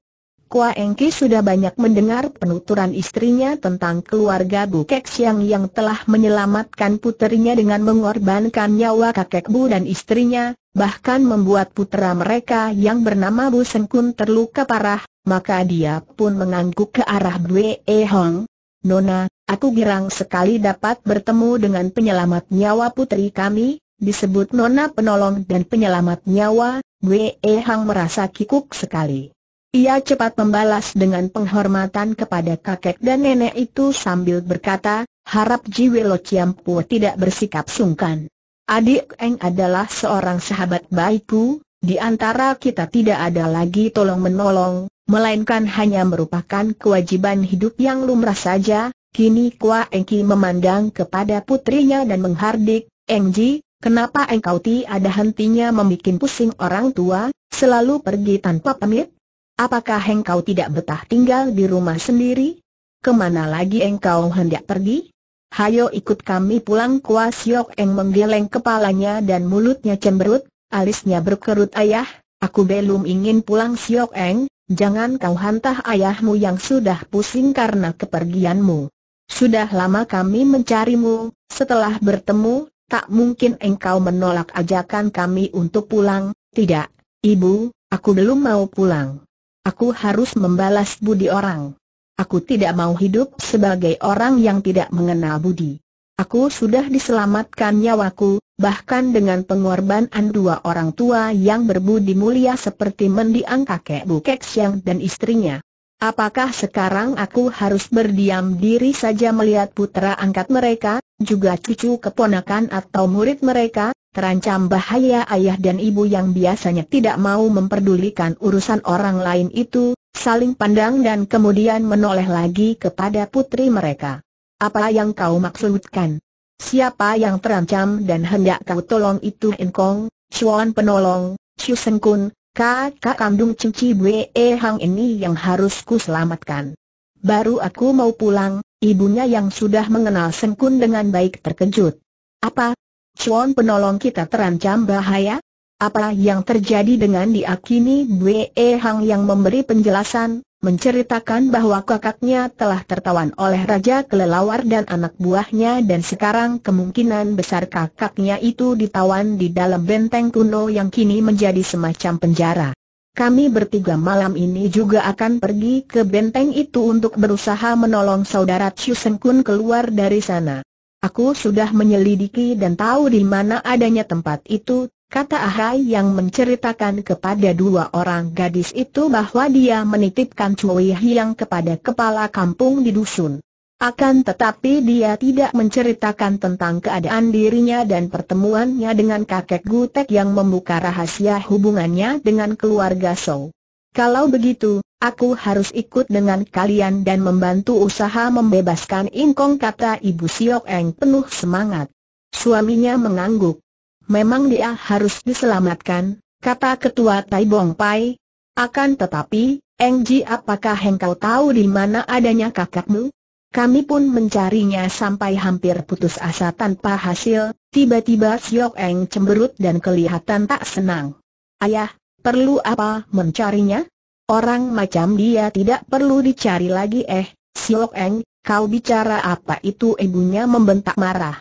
Kua Engki sudah banyak mendengar penuturan istrinya tentang keluarga Bu Kek Siang yang telah menyelamatkan putrinya dengan mengorbankan nyawa kakek Bu dan istrinya, bahkan membuat putera mereka yang bernama Bu Sengkun terluka parah, maka dia pun mengangguk ke arah Bwe Hang. Nona, Aku girang sekali dapat bertemu dengan penyelamat nyawa putri kami, disebut nona penolong dan penyelamat nyawa, Wei Hang merasa kikuk sekali. Ia cepat membalas dengan penghormatan kepada kakek dan nenek itu sambil berkata, harap Jiwe Lo Ciampu tidak bersikap sungkan. Adik Eng adalah seorang sahabat baikku, di antara kita tidak ada lagi tolong-menolong, melainkan hanya merupakan kewajiban hidup yang lumrah saja, Kini Kua Engki memandang kepada putrinya dan menghardik, Engji, kenapa engkau ti ada hentinya membuat pusing orang tua, selalu pergi tanpa pamit? Apakah engkau tidak betah tinggal di rumah sendiri? Kemana lagi engkau hendak pergi? Hayo ikut kami pulang Kua Siok Eng menggeleng kepalanya dan mulutnya cemberut, alisnya berkerut ayah, aku belum ingin pulang Siok Eng, jangan kau hantah ayahmu yang sudah pusing karena kepergianmu. Sudah lama kami mencarimu, setelah bertemu, tak mungkin engkau menolak ajakan kami untuk pulang, tidak, ibu, aku belum mau pulang. Aku harus membalas budi orang. Aku tidak mau hidup sebagai orang yang tidak mengenal budi. Aku sudah diselamatkan nyawaku, bahkan dengan pengorbanan dua orang tua yang berbudi mulia seperti mendiang kakek Bukek Siang dan istrinya. Apakah sekarang aku harus berdiam diri saja melihat putra angkat mereka, juga cucu keponakan atau murid mereka, terancam bahaya ayah dan ibu yang biasanya tidak mau memperdulikan urusan orang lain itu, saling pandang dan kemudian menoleh lagi kepada putri mereka. Apa yang kau maksudkan? Siapa yang terancam dan hendak kau tolong itu Enkong, Chuan penolong, Chu Sengkun, kakak kandung cuci Bue eh, Hang ini yang harus ku selamatkan. Baru aku mau pulang, ibunya yang sudah mengenal Sengkun dengan baik terkejut. Apa? Cuan penolong kita terancam bahaya? Apa yang terjadi dengan diakini Bue eh, Hang yang memberi penjelasan, menceritakan bahwa kakaknya telah tertawan oleh Raja Kelelawar dan anak buahnya dan sekarang kemungkinan besar kakaknya itu ditawan di dalam benteng kuno yang kini menjadi semacam penjara. Kami bertiga malam ini juga akan pergi ke benteng itu untuk berusaha menolong saudara Chu Sen Kun keluar dari sana. Aku sudah menyelidiki dan tahu di mana adanya tempat itu, kata Ahai yang menceritakan kepada dua orang gadis itu bahwa dia menitipkan Cui Hiang kepada kepala kampung di dusun. Akan tetapi dia tidak menceritakan tentang keadaan dirinya dan pertemuannya dengan kakek Gutek yang membuka rahasia hubungannya dengan keluarga So. Kalau begitu, aku harus ikut dengan kalian dan membantu usaha membebaskan Ingkong kata Ibu Siok Eng penuh semangat. Suaminya mengangguk memang dia harus diselamatkan, kata ketua Tai Bong Pai. Akan tetapi, Eng Ji, apakah engkau tahu di mana adanya kakakmu? Kami pun mencarinya sampai hampir putus asa tanpa hasil, tiba-tiba Siok Eng cemberut dan kelihatan tak senang. Ayah, perlu apa mencarinya? Orang macam dia tidak perlu dicari lagi eh, Siok Eng, kau bicara apa itu ibunya membentak marah.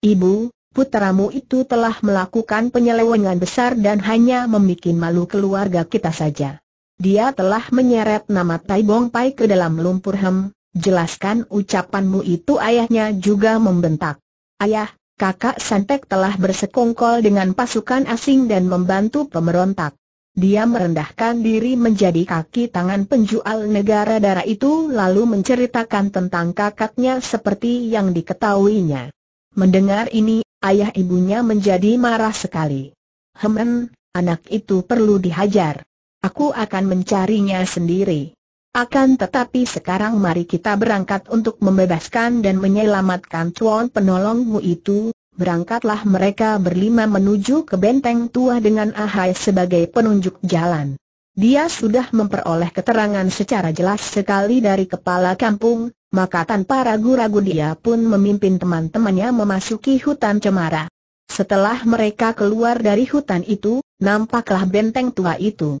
Ibu, Putramu itu telah melakukan penyelewengan besar dan hanya membuat malu keluarga kita saja. Dia telah menyeret nama Tai Bong Pai ke dalam lumpur hem, jelaskan ucapanmu itu ayahnya juga membentak. Ayah, kakak Santek telah bersekongkol dengan pasukan asing dan membantu pemberontak. Dia merendahkan diri menjadi kaki tangan penjual negara darah itu lalu menceritakan tentang kakaknya seperti yang diketahuinya. Mendengar ini, ayah ibunya menjadi marah sekali. Hemen, anak itu perlu dihajar. Aku akan mencarinya sendiri. Akan tetapi sekarang mari kita berangkat untuk membebaskan dan menyelamatkan tuan penolongmu itu, berangkatlah mereka berlima menuju ke benteng tua dengan Ahai sebagai penunjuk jalan. Dia sudah memperoleh keterangan secara jelas sekali dari kepala kampung, maka tanpa ragu-ragu dia pun memimpin teman-temannya memasuki hutan cemara. Setelah mereka keluar dari hutan itu, nampaklah benteng tua itu.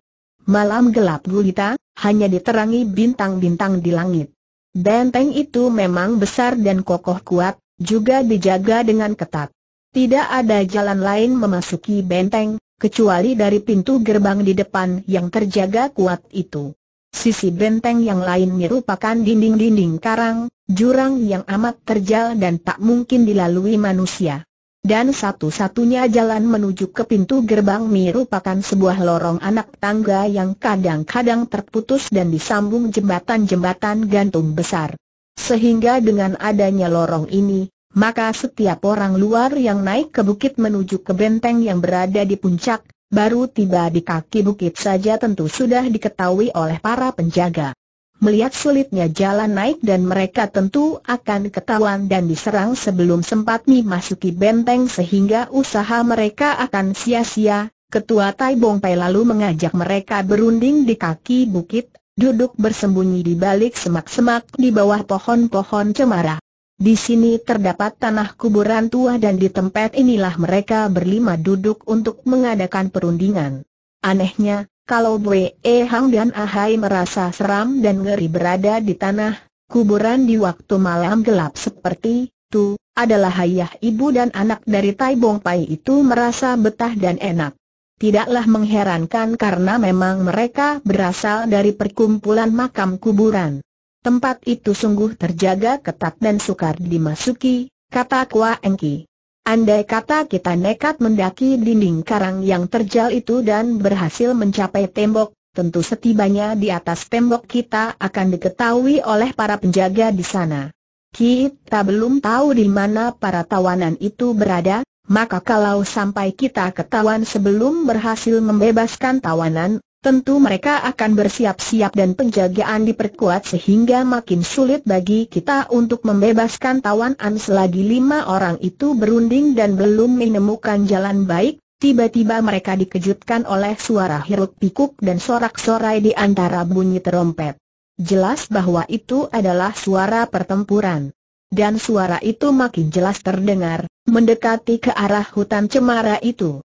Malam gelap gulita, hanya diterangi bintang-bintang di langit. Benteng itu memang besar dan kokoh kuat, juga dijaga dengan ketat. Tidak ada jalan lain memasuki benteng, kecuali dari pintu gerbang di depan yang terjaga kuat itu. Sisi benteng yang lain merupakan dinding-dinding karang, jurang yang amat terjal dan tak mungkin dilalui manusia. Dan satu-satunya jalan menuju ke pintu gerbang merupakan sebuah lorong anak tangga yang kadang-kadang terputus dan disambung jembatan-jembatan gantung besar. Sehingga dengan adanya lorong ini, maka setiap orang luar yang naik ke bukit menuju ke benteng yang berada di puncak, baru tiba di kaki bukit saja tentu sudah diketahui oleh para penjaga. Melihat sulitnya jalan naik dan mereka tentu akan ketahuan dan diserang sebelum sempat memasuki benteng sehingga usaha mereka akan sia-sia, Ketua Tai Bong Pai lalu mengajak mereka berunding di kaki bukit duduk bersembunyi di balik semak-semak di bawah pohon-pohon cemara. Di sini terdapat tanah kuburan tua dan di tempat inilah mereka berlima duduk untuk mengadakan perundingan. Anehnya, kalau Bwe Hang dan Ahai merasa seram dan ngeri berada di tanah, kuburan di waktu malam gelap seperti itu, adalah ayah ibu dan anak dari Tai Bong Pai itu merasa betah dan enak. Tidaklah mengherankan karena memang mereka berasal dari perkumpulan makam kuburan. Tempat itu sungguh terjaga ketat dan sukar dimasuki, kata Kua Engki. Andai kata kita nekat mendaki dinding karang yang terjal itu dan berhasil mencapai tembok, tentu setibanya di atas tembok kita akan diketahui oleh para penjaga di sana. Kita belum tahu di mana para tawanan itu berada, maka kalau sampai kita ketahuan sebelum berhasil membebaskan tawanan, tentu mereka akan bersiap-siap dan penjagaan diperkuat sehingga makin sulit bagi kita untuk membebaskan tawanan selagi lima orang itu berunding dan belum menemukan jalan baik, tiba-tiba mereka dikejutkan oleh suara hiruk pikuk dan sorak-sorai di antara bunyi terompet. Jelas bahwa itu adalah suara pertempuran. Dan suara itu makin jelas terdengar, mendekati ke arah hutan cemara itu.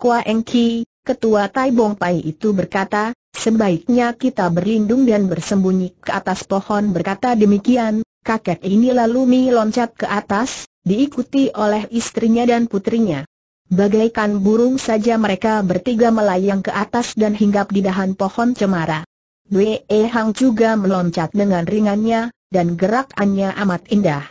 Kua Engki, Ketua Tai Bong Pai itu berkata, sebaiknya kita berlindung dan bersembunyi ke atas pohon berkata demikian, kakek ini lalu Mi loncat ke atas, diikuti oleh istrinya dan putrinya. Bagaikan burung saja mereka bertiga melayang ke atas dan hinggap di dahan pohon cemara. Dwe Hang juga meloncat dengan ringannya, dan gerakannya amat indah.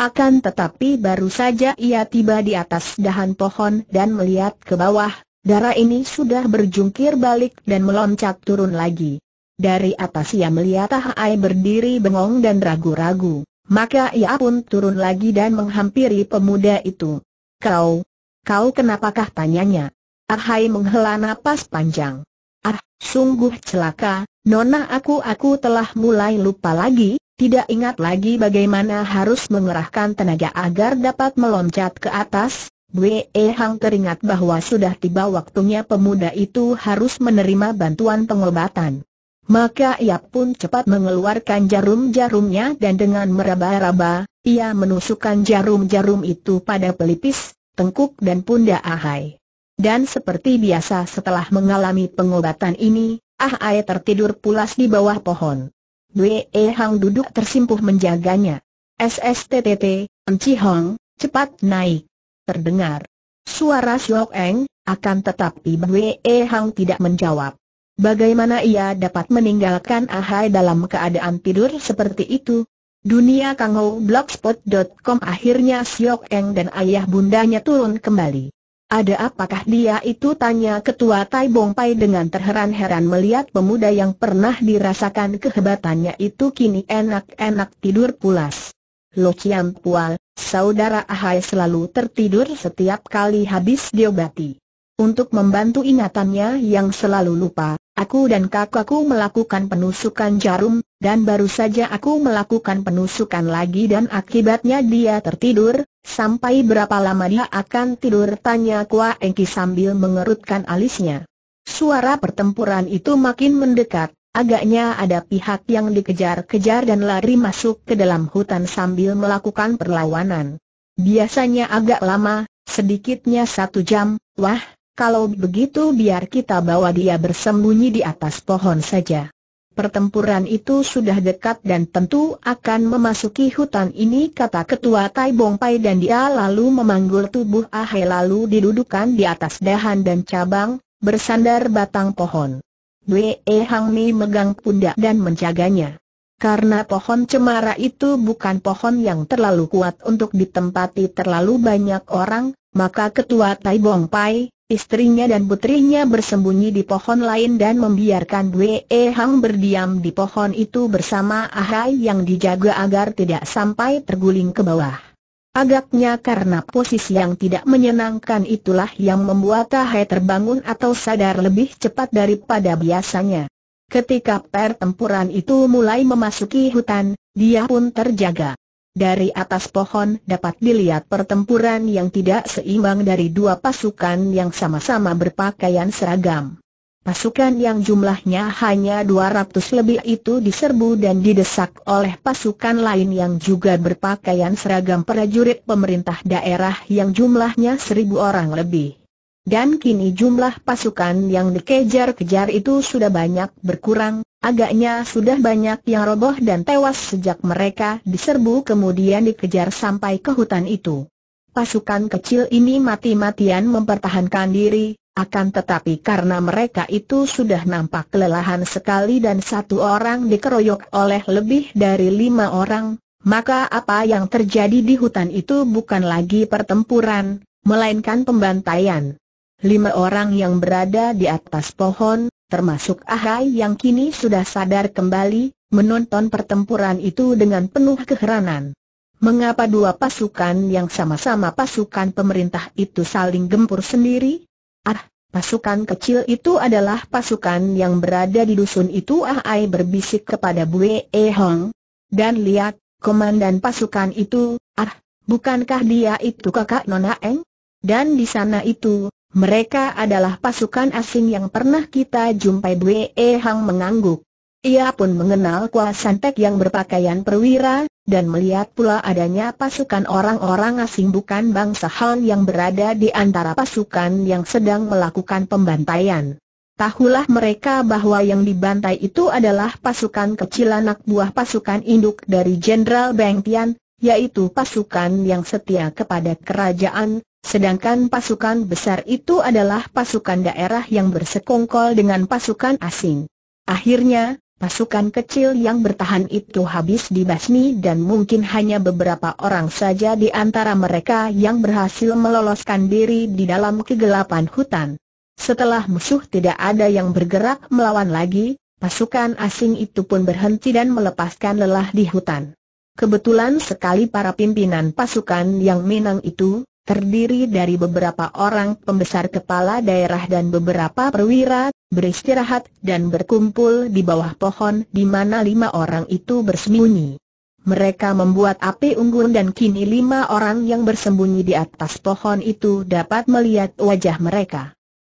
Akan tetapi baru saja ia tiba di atas dahan pohon dan melihat ke bawah, Darah ini sudah berjungkir balik dan meloncat turun lagi. Dari atas ia melihat Hai ah berdiri bengong dan ragu-ragu. Maka ia pun turun lagi dan menghampiri pemuda itu. Kau, kau kenapakah tanyanya? Ahai ah menghela napas panjang. Ah, sungguh celaka, nona aku aku telah mulai lupa lagi, tidak ingat lagi bagaimana harus mengerahkan tenaga agar dapat meloncat ke atas, Bwe Hang teringat bahwa sudah tiba waktunya pemuda itu harus menerima bantuan pengobatan. Maka ia pun cepat mengeluarkan jarum-jarumnya dan dengan meraba-raba, ia menusukkan jarum-jarum itu pada pelipis, tengkuk dan pundak Ahai. Dan seperti biasa setelah mengalami pengobatan ini, Ahai tertidur pulas di bawah pohon. Bwe Hang duduk tersimpuh menjaganya. SSTTT, Enci Hong, cepat naik terdengar. Suara Siok Eng, akan tetapi Wei Hang tidak menjawab. Bagaimana ia dapat meninggalkan Ahai dalam keadaan tidur seperti itu? Dunia Kangou Blogspot.com akhirnya Siok Eng dan ayah bundanya turun kembali. Ada apakah dia itu tanya ketua Tai Bong Pai dengan terheran-heran melihat pemuda yang pernah dirasakan kehebatannya itu kini enak-enak tidur pulas. Lo Cian Pual, Saudara Ahai selalu tertidur setiap kali habis diobati. Untuk membantu ingatannya yang selalu lupa, aku dan kakakku melakukan penusukan jarum, dan baru saja aku melakukan penusukan lagi dan akibatnya dia tertidur, sampai berapa lama dia akan tidur tanya Kua Engki sambil mengerutkan alisnya. Suara pertempuran itu makin mendekat, Agaknya ada pihak yang dikejar-kejar dan lari masuk ke dalam hutan sambil melakukan perlawanan. Biasanya agak lama, sedikitnya satu jam, wah, kalau begitu biar kita bawa dia bersembunyi di atas pohon saja. Pertempuran itu sudah dekat dan tentu akan memasuki hutan ini kata ketua Tai Bong Pai dan dia lalu memanggul tubuh Ahai lalu didudukan di atas dahan dan cabang, bersandar batang pohon. Wei Hang Mi megang pundak dan menjaganya. Karena pohon cemara itu bukan pohon yang terlalu kuat untuk ditempati terlalu banyak orang, maka ketua Tai Bong Pai, istrinya dan putrinya bersembunyi di pohon lain dan membiarkan Wei Hang berdiam di pohon itu bersama Ahai yang dijaga agar tidak sampai terguling ke bawah. Agaknya karena posisi yang tidak menyenangkan itulah yang membuat Tahai terbangun atau sadar lebih cepat daripada biasanya. Ketika pertempuran itu mulai memasuki hutan, dia pun terjaga. Dari atas pohon dapat dilihat pertempuran yang tidak seimbang dari dua pasukan yang sama-sama berpakaian seragam. Pasukan yang jumlahnya hanya 200 lebih itu diserbu dan didesak oleh pasukan lain yang juga berpakaian seragam prajurit pemerintah daerah yang jumlahnya seribu orang lebih. Dan kini jumlah pasukan yang dikejar-kejar itu sudah banyak berkurang, agaknya sudah banyak yang roboh dan tewas sejak mereka diserbu kemudian dikejar sampai ke hutan itu. Pasukan kecil ini mati-matian mempertahankan diri, akan tetapi karena mereka itu sudah nampak kelelahan sekali dan satu orang dikeroyok oleh lebih dari lima orang, maka apa yang terjadi di hutan itu bukan lagi pertempuran, melainkan pembantaian. Lima orang yang berada di atas pohon, termasuk Ahai yang kini sudah sadar kembali, menonton pertempuran itu dengan penuh keheranan. Mengapa dua pasukan yang sama-sama pasukan pemerintah itu saling gempur sendiri? Ah, pasukan kecil itu adalah pasukan yang berada di dusun itu Ah Ai berbisik kepada Bue E Hong. Dan lihat, komandan pasukan itu, ah, bukankah dia itu kakak Nona Eng? Dan di sana itu, mereka adalah pasukan asing yang pernah kita jumpai Bue E Hong mengangguk. Ia pun mengenal Kua Santek yang berpakaian perwira, dan melihat pula adanya pasukan orang-orang asing bukan bangsa Han yang berada di antara pasukan yang sedang melakukan pembantaian. Tahulah mereka bahwa yang dibantai itu adalah pasukan kecil anak buah pasukan induk dari Jenderal Beng Tian, yaitu pasukan yang setia kepada kerajaan, sedangkan pasukan besar itu adalah pasukan daerah yang bersekongkol dengan pasukan asing. Akhirnya, Pasukan kecil yang bertahan itu habis dibasmi dan mungkin hanya beberapa orang saja di antara mereka yang berhasil meloloskan diri di dalam kegelapan hutan. Setelah musuh tidak ada yang bergerak melawan lagi, pasukan asing itu pun berhenti dan melepaskan lelah di hutan. Kebetulan sekali para pimpinan pasukan yang Minang itu, terdiri dari beberapa orang pembesar kepala daerah dan beberapa perwira, beristirahat dan berkumpul di bawah pohon di mana lima orang itu bersembunyi. Mereka membuat api unggun dan kini lima orang yang bersembunyi di atas pohon itu dapat melihat wajah mereka.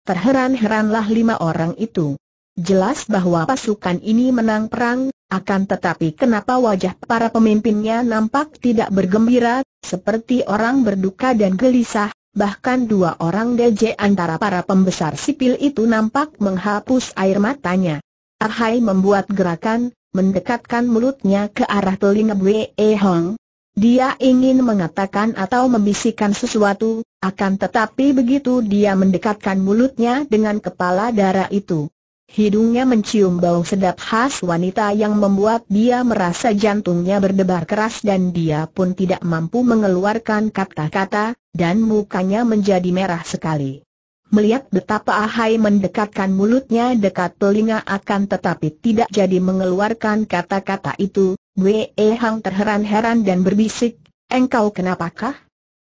Terheran-heranlah lima orang itu. Jelas bahwa pasukan ini menang perang, akan tetapi kenapa wajah para pemimpinnya nampak tidak bergembira, seperti orang berduka dan gelisah, bahkan dua orang DJ antara para pembesar sipil itu nampak menghapus air matanya. Arhai membuat gerakan, mendekatkan mulutnya ke arah telinga Wei e Hong. Dia ingin mengatakan atau membisikkan sesuatu, akan tetapi begitu dia mendekatkan mulutnya dengan kepala darah itu Hidungnya mencium bau sedap khas wanita yang membuat dia merasa jantungnya berdebar keras dan dia pun tidak mampu mengeluarkan kata-kata, dan mukanya menjadi merah sekali. Melihat betapa Ahai mendekatkan mulutnya dekat telinga akan tetapi tidak jadi mengeluarkan kata-kata itu, Wei Hang terheran-heran dan berbisik, engkau kenapakah?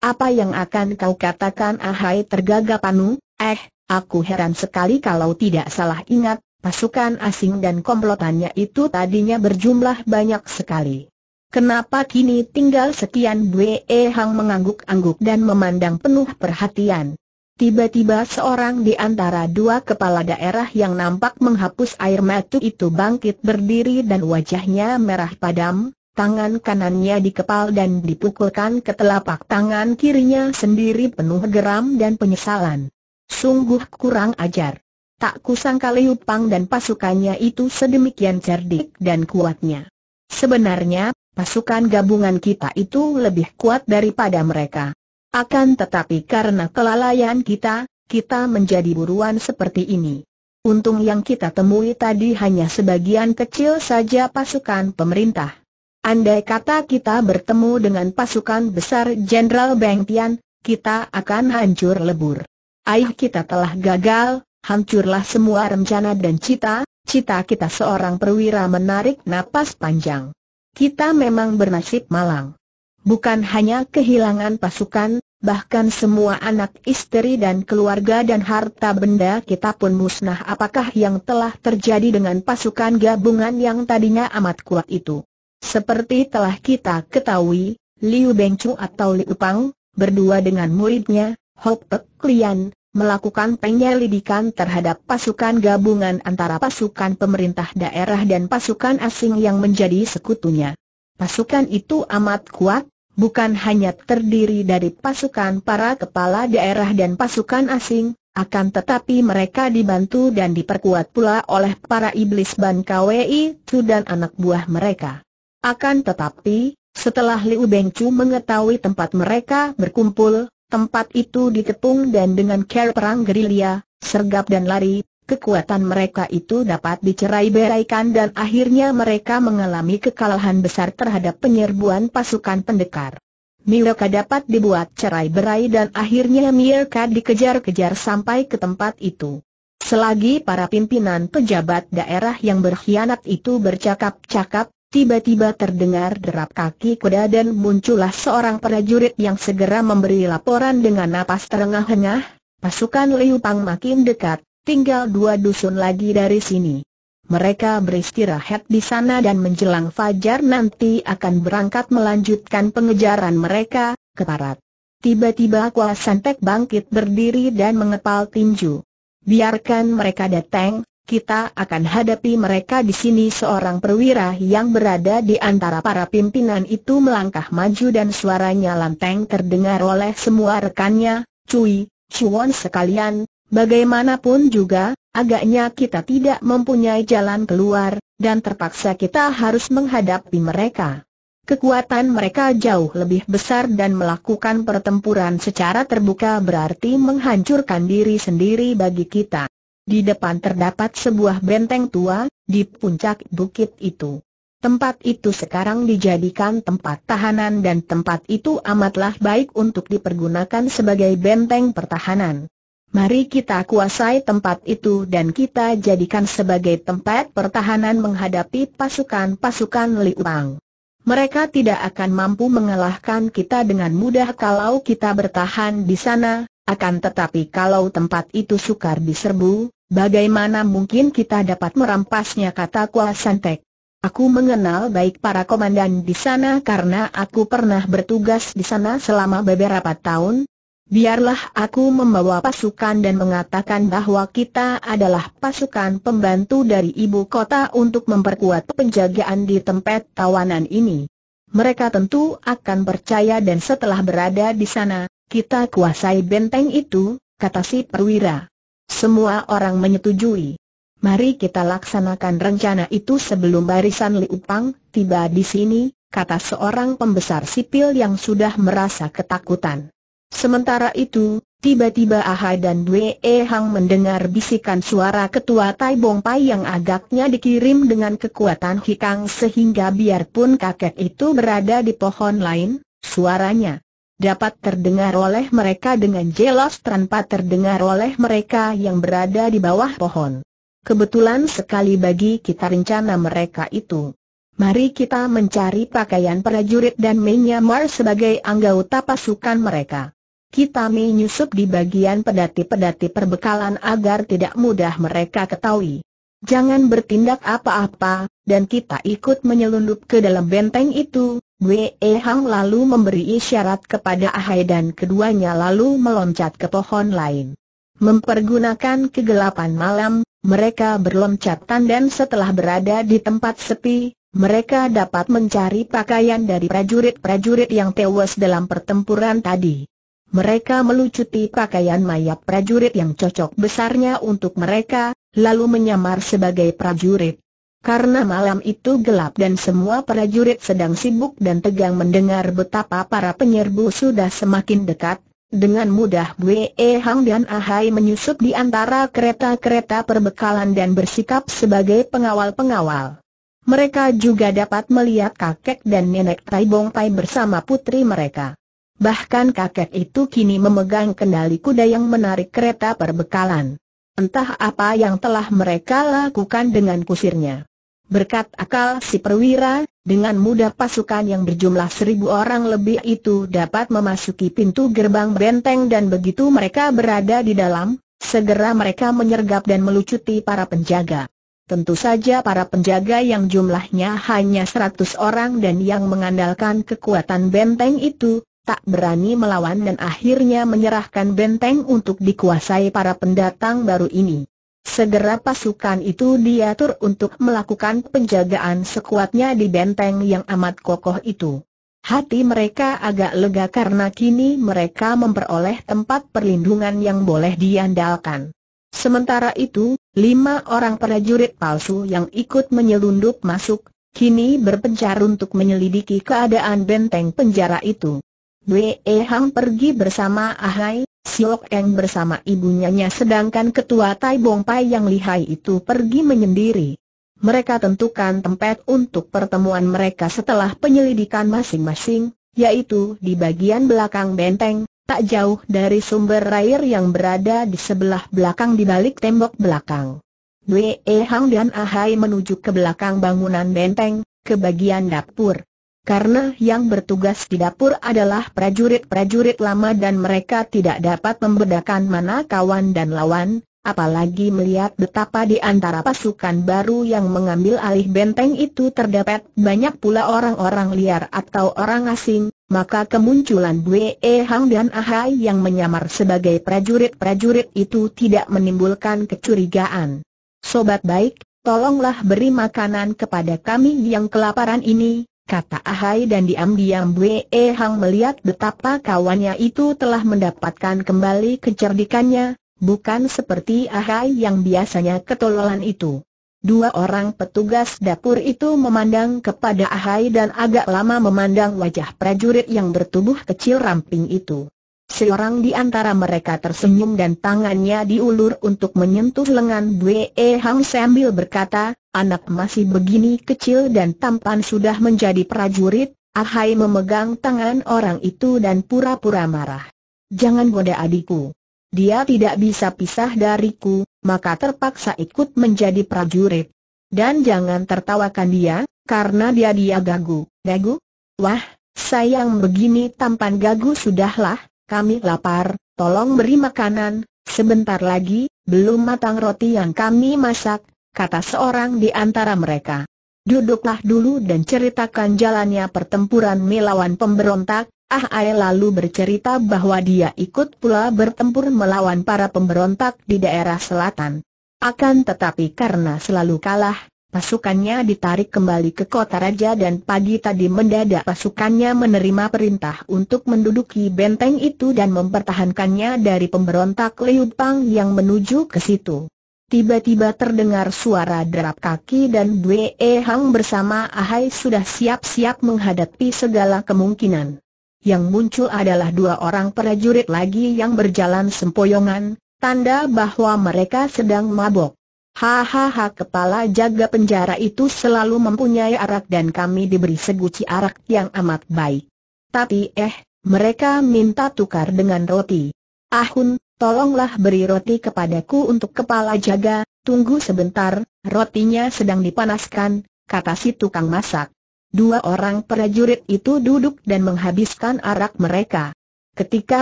Apa yang akan kau katakan Ahai tergagap anu, Eh, Aku heran sekali kalau tidak salah ingat, pasukan asing dan komplotannya itu tadinya berjumlah banyak sekali. Kenapa kini tinggal sekian Bwe Hang mengangguk-angguk dan memandang penuh perhatian. Tiba-tiba seorang di antara dua kepala daerah yang nampak menghapus air mata itu bangkit berdiri dan wajahnya merah padam, tangan kanannya dikepal dan dipukulkan ke telapak tangan kirinya sendiri penuh geram dan penyesalan. Sungguh kurang ajar. Tak kusangka Liu Pang dan pasukannya itu sedemikian cerdik dan kuatnya. Sebenarnya, pasukan gabungan kita itu lebih kuat daripada mereka. Akan tetapi karena kelalaian kita, kita menjadi buruan seperti ini. Untung yang kita temui tadi hanya sebagian kecil saja pasukan pemerintah. Andai kata kita bertemu dengan pasukan besar Jenderal Beng Tian, kita akan hancur lebur. Aih kita telah gagal, hancurlah semua rencana dan cita-cita kita seorang perwira menarik napas panjang. Kita memang bernasib malang. Bukan hanya kehilangan pasukan, bahkan semua anak istri dan keluarga dan harta benda kita pun musnah apakah yang telah terjadi dengan pasukan gabungan yang tadinya amat kuat itu. Seperti telah kita ketahui, Liu Bengcu atau Liu Pang, berdua dengan muridnya, Hok Pek Lian, melakukan penyelidikan terhadap pasukan gabungan antara pasukan pemerintah daerah dan pasukan asing yang menjadi sekutunya. Pasukan itu amat kuat, bukan hanya terdiri dari pasukan para kepala daerah dan pasukan asing, akan tetapi mereka dibantu dan diperkuat pula oleh para iblis Ban KWI Chu dan anak buah mereka. Akan tetapi, setelah Liu Bengcu mengetahui tempat mereka berkumpul, Tempat itu ditepung dan dengan cara perang gerilya, sergap dan lari, kekuatan mereka itu dapat dicerai-beraikan dan akhirnya mereka mengalami kekalahan besar terhadap penyerbuan pasukan pendekar. Mirka dapat dibuat cerai-berai dan akhirnya Mirka dikejar-kejar sampai ke tempat itu. Selagi para pimpinan pejabat daerah yang berkhianat itu bercakap-cakap, Tiba-tiba terdengar derap kaki kuda dan muncullah seorang prajurit yang segera memberi laporan dengan napas terengah-engah, pasukan Liu Pang makin dekat, tinggal dua dusun lagi dari sini. Mereka beristirahat di sana dan menjelang fajar nanti akan berangkat melanjutkan pengejaran mereka, ke barat. Tiba-tiba Kuah Santek bangkit berdiri dan mengepal tinju. Biarkan mereka datang, kita akan hadapi mereka di sini seorang perwira yang berada di antara para pimpinan itu melangkah maju dan suaranya lantang terdengar oleh semua rekannya, Cui, Chuan sekalian, bagaimanapun juga, agaknya kita tidak mempunyai jalan keluar, dan terpaksa kita harus menghadapi mereka. Kekuatan mereka jauh lebih besar dan melakukan pertempuran secara terbuka berarti menghancurkan diri sendiri bagi kita. Di depan terdapat sebuah benteng tua, di puncak bukit itu. Tempat itu sekarang dijadikan tempat tahanan dan tempat itu amatlah baik untuk dipergunakan sebagai benteng pertahanan. Mari kita kuasai tempat itu dan kita jadikan sebagai tempat pertahanan menghadapi pasukan-pasukan Liuang. Mereka tidak akan mampu mengalahkan kita dengan mudah kalau kita bertahan di sana, akan tetapi kalau tempat itu sukar diserbu, Bagaimana mungkin kita dapat merampasnya kata Kua Santek. Aku mengenal baik para komandan di sana karena aku pernah bertugas di sana selama beberapa tahun. Biarlah aku membawa pasukan dan mengatakan bahwa kita adalah pasukan pembantu dari ibu kota untuk memperkuat penjagaan di tempat tawanan ini. Mereka tentu akan percaya dan setelah berada di sana, kita kuasai benteng itu, kata si perwira. Semua orang menyetujui. Mari kita laksanakan rencana itu sebelum barisan Liupang tiba di sini, kata seorang pembesar sipil yang sudah merasa ketakutan. Sementara itu, tiba-tiba Ahai dan Wei e Hang mendengar bisikan suara ketua Tai Bong Pai yang agaknya dikirim dengan kekuatan hikang sehingga biarpun kakek itu berada di pohon lain, suaranya dapat terdengar oleh mereka dengan jelas tanpa terdengar oleh mereka yang berada di bawah pohon. Kebetulan sekali bagi kita rencana mereka itu. Mari kita mencari pakaian prajurit dan menyamar sebagai anggota pasukan mereka. Kita menyusup di bagian pedati-pedati perbekalan agar tidak mudah mereka ketahui jangan bertindak apa-apa, dan kita ikut menyelundup ke dalam benteng itu. Wei Hang lalu memberi isyarat kepada Ahai dan keduanya lalu meloncat ke pohon lain. Mempergunakan kegelapan malam, mereka berloncatan dan setelah berada di tempat sepi, mereka dapat mencari pakaian dari prajurit-prajurit yang tewas dalam pertempuran tadi. Mereka melucuti pakaian mayat prajurit yang cocok besarnya untuk mereka, lalu menyamar sebagai prajurit. Karena malam itu gelap dan semua prajurit sedang sibuk dan tegang mendengar betapa para penyerbu sudah semakin dekat, dengan mudah Wei Hang dan Ahai menyusup di antara kereta-kereta perbekalan dan bersikap sebagai pengawal-pengawal. Mereka juga dapat melihat kakek dan nenek Tai Bong Tai bersama putri mereka. Bahkan kakek itu kini memegang kendali kuda yang menarik kereta perbekalan. Entah apa yang telah mereka lakukan dengan kusirnya. Berkat akal si perwira, dengan mudah pasukan yang berjumlah seribu orang lebih itu dapat memasuki pintu gerbang benteng dan begitu mereka berada di dalam, segera mereka menyergap dan melucuti para penjaga. Tentu saja para penjaga yang jumlahnya hanya seratus orang dan yang mengandalkan kekuatan benteng itu, tak berani melawan dan akhirnya menyerahkan benteng untuk dikuasai para pendatang baru ini. Segera pasukan itu diatur untuk melakukan penjagaan sekuatnya di benteng yang amat kokoh itu. Hati mereka agak lega karena kini mereka memperoleh tempat perlindungan yang boleh diandalkan. Sementara itu, lima orang prajurit palsu yang ikut menyelundup masuk, kini berpencar untuk menyelidiki keadaan benteng penjara itu. Wei Hang pergi bersama Ahai, Siok Eng bersama ibunya sedangkan ketua Tai Bong Pai yang lihai itu pergi menyendiri. Mereka tentukan tempat untuk pertemuan mereka setelah penyelidikan masing-masing, yaitu di bagian belakang benteng, tak jauh dari sumber air yang berada di sebelah belakang di balik tembok belakang. Wei Hang dan Ahai menuju ke belakang bangunan benteng, ke bagian dapur karena yang bertugas di dapur adalah prajurit-prajurit lama dan mereka tidak dapat membedakan mana kawan dan lawan, apalagi melihat betapa di antara pasukan baru yang mengambil alih benteng itu terdapat banyak pula orang-orang liar atau orang asing, maka kemunculan Bwe Hang dan Ahai yang menyamar sebagai prajurit-prajurit itu tidak menimbulkan kecurigaan. Sobat baik, tolonglah beri makanan kepada kami yang kelaparan ini, kata Ahai dan diam-diam Bwe Hang melihat betapa kawannya itu telah mendapatkan kembali kecerdikannya, bukan seperti Ahai yang biasanya ketololan itu. Dua orang petugas dapur itu memandang kepada Ahai dan agak lama memandang wajah prajurit yang bertubuh kecil ramping itu. Seorang di antara mereka tersenyum dan tangannya diulur untuk menyentuh lengan Bwe Hang sambil berkata, Anak masih begini kecil dan tampan sudah menjadi prajurit, Ahai memegang tangan orang itu dan pura-pura marah. Jangan goda adikku. Dia tidak bisa pisah dariku, maka terpaksa ikut menjadi prajurit. Dan jangan tertawakan dia, karena dia dia gagu, gagu. Wah, sayang begini tampan gagu sudahlah, kami lapar, tolong beri makanan, sebentar lagi, belum matang roti yang kami masak, kata seorang di antara mereka. Duduklah dulu dan ceritakan jalannya pertempuran melawan pemberontak, Ah Ahai lalu bercerita bahwa dia ikut pula bertempur melawan para pemberontak di daerah selatan. Akan tetapi karena selalu kalah, pasukannya ditarik kembali ke kota raja dan pagi tadi mendadak pasukannya menerima perintah untuk menduduki benteng itu dan mempertahankannya dari pemberontak Liu Pang yang menuju ke situ. Tiba-tiba terdengar suara derap kaki dan Bwe Hang bersama Ahai sudah siap-siap menghadapi segala kemungkinan. Yang muncul adalah dua orang prajurit lagi yang berjalan sempoyongan, tanda bahwa mereka sedang mabok. Hahaha kepala jaga penjara itu selalu mempunyai arak dan kami diberi seguci arak yang amat baik. Tapi eh, mereka minta tukar dengan roti. Ahun, Tolonglah beri roti kepadaku untuk kepala jaga, tunggu sebentar, rotinya sedang dipanaskan, kata si tukang masak. Dua orang prajurit itu duduk dan menghabiskan arak mereka. Ketika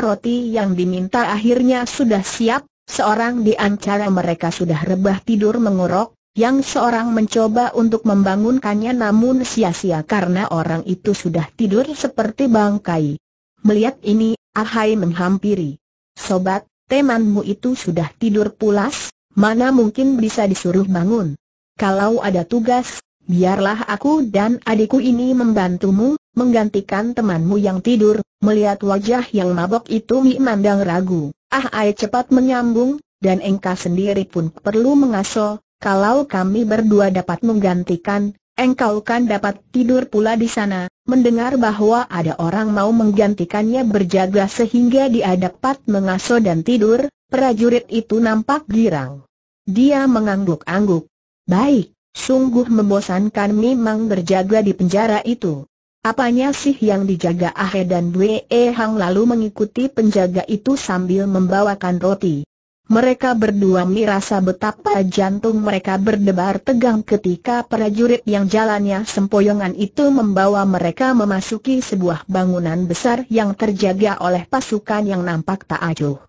roti yang diminta akhirnya sudah siap, seorang di antara mereka sudah rebah tidur mengorok, yang seorang mencoba untuk membangunkannya namun sia-sia karena orang itu sudah tidur seperti bangkai. Melihat ini, Ahai menghampiri. Sobat, temanmu itu sudah tidur pulas, mana mungkin bisa disuruh bangun. Kalau ada tugas, biarlah aku dan adikku ini membantumu, menggantikan temanmu yang tidur, melihat wajah yang mabok itu Mi mandang ragu. Ah Ai cepat menyambung, dan engkau sendiri pun perlu mengaso, kalau kami berdua dapat menggantikan, engkau kan dapat tidur pula di sana, mendengar bahwa ada orang mau menggantikannya berjaga sehingga dia dapat mengasuh dan tidur, prajurit itu nampak girang. Dia mengangguk-angguk. Baik, sungguh membosankan memang berjaga di penjara itu. Apanya sih yang dijaga Ahe dan Dwe e Hang lalu mengikuti penjaga itu sambil membawakan roti. Mereka berdua merasa betapa jantung mereka berdebar tegang ketika prajurit yang jalannya sempoyongan itu membawa mereka memasuki sebuah bangunan besar yang terjaga oleh pasukan yang nampak tak acuh.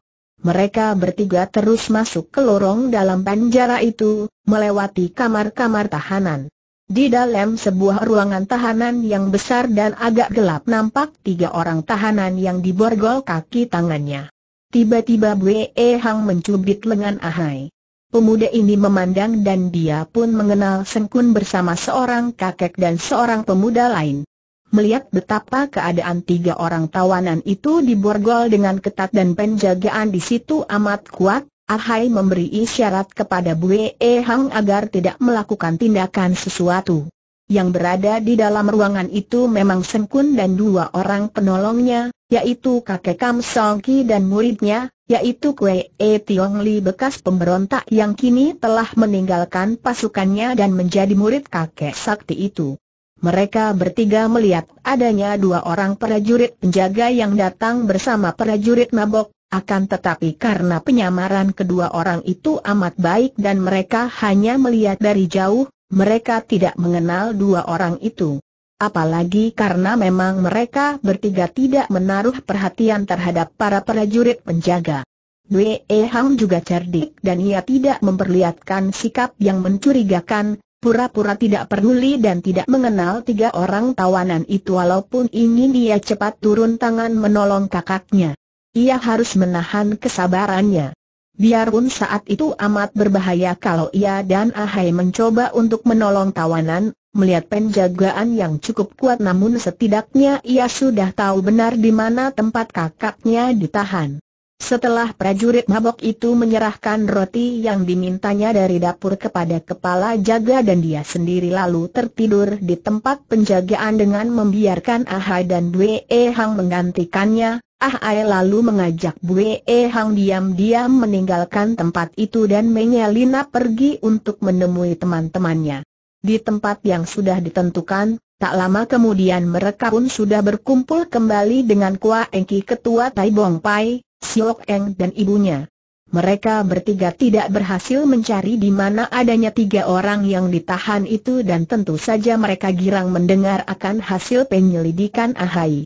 Mereka bertiga terus masuk ke lorong dalam penjara itu, melewati kamar-kamar tahanan. Di dalam sebuah ruangan tahanan yang besar dan agak gelap nampak tiga orang tahanan yang diborgol kaki tangannya. Tiba-tiba Bwe Hang mencubit lengan Ahai. Pemuda ini memandang dan dia pun mengenal Sengkun bersama seorang kakek dan seorang pemuda lain. Melihat betapa keadaan tiga orang tawanan itu diborgol dengan ketat dan penjagaan di situ amat kuat, Ahai memberi isyarat kepada Bwe Hang agar tidak melakukan tindakan sesuatu. Yang berada di dalam ruangan itu memang Sengkun dan dua orang penolongnya, yaitu kakek Kam Songki dan muridnya, yaitu Kwe E Tiong Li bekas pemberontak yang kini telah meninggalkan pasukannya dan menjadi murid kakek sakti itu. Mereka bertiga melihat adanya dua orang prajurit penjaga yang datang bersama prajurit mabok, akan tetapi karena penyamaran kedua orang itu amat baik dan mereka hanya melihat dari jauh, mereka tidak mengenal dua orang itu. Apalagi karena memang mereka bertiga tidak menaruh perhatian terhadap para prajurit penjaga. Wei e Hang juga cerdik dan ia tidak memperlihatkan sikap yang mencurigakan, pura-pura tidak peduli dan tidak mengenal tiga orang tawanan itu walaupun ingin ia cepat turun tangan menolong kakaknya. Ia harus menahan kesabarannya. Biarpun saat itu amat berbahaya kalau ia dan Ahai mencoba untuk menolong tawanan, melihat penjagaan yang cukup kuat namun setidaknya ia sudah tahu benar di mana tempat kakaknya ditahan. Setelah prajurit mabok itu menyerahkan roti yang dimintanya dari dapur kepada kepala jaga dan dia sendiri lalu tertidur di tempat penjagaan dengan membiarkan Ahai dan Dwee Hang menggantikannya, Ah Ai lalu mengajak Bu E Hang diam-diam meninggalkan tempat itu dan menyelinap pergi untuk menemui teman-temannya. Di tempat yang sudah ditentukan, tak lama kemudian mereka pun sudah berkumpul kembali dengan Kua Engki Ketua Tai Bong Pai, Siok Eng dan ibunya. Mereka bertiga tidak berhasil mencari di mana adanya tiga orang yang ditahan itu dan tentu saja mereka girang mendengar akan hasil penyelidikan Ahai.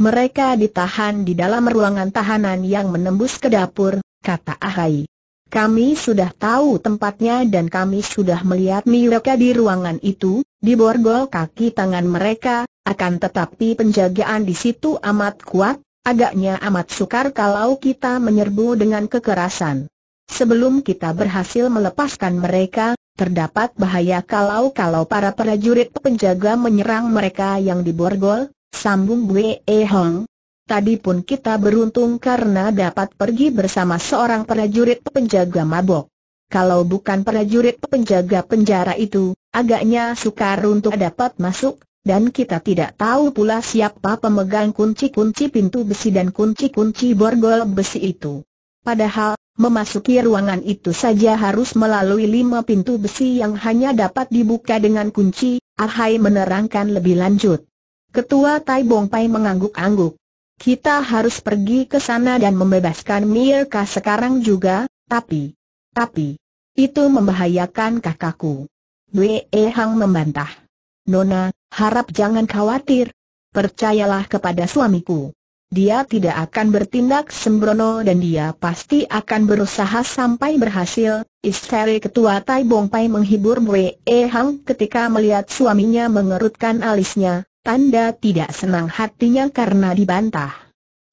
Mereka ditahan di dalam ruangan tahanan yang menembus ke dapur, kata Ahai. Kami sudah tahu tempatnya dan kami sudah melihat mereka di ruangan itu, di borgol kaki tangan mereka, akan tetapi penjagaan di situ amat kuat, agaknya amat sukar kalau kita menyerbu dengan kekerasan. Sebelum kita berhasil melepaskan mereka, terdapat bahaya kalau-kalau para prajurit penjaga menyerang mereka yang diborgol, Sambung Bwe Hong. Tadi pun kita beruntung karena dapat pergi bersama seorang prajurit penjaga mabok. Kalau bukan prajurit penjaga penjara itu, agaknya sukar untuk dapat masuk, dan kita tidak tahu pula siapa pemegang kunci-kunci pintu besi dan kunci-kunci borgol besi itu. Padahal, memasuki ruangan itu saja harus melalui lima pintu besi yang hanya dapat dibuka dengan kunci, Ahai menerangkan lebih lanjut. Ketua Tai Bong Pai mengangguk-angguk. Kita harus pergi ke sana dan membebaskan Mirka sekarang juga, tapi... Tapi... Itu membahayakan kakakku. Wei Hang membantah. Nona, harap jangan khawatir. Percayalah kepada suamiku. Dia tidak akan bertindak sembrono dan dia pasti akan berusaha sampai berhasil. Istri ketua Tai Bong Pai menghibur Wei Hang ketika melihat suaminya mengerutkan alisnya, tanda tidak senang hatinya karena dibantah.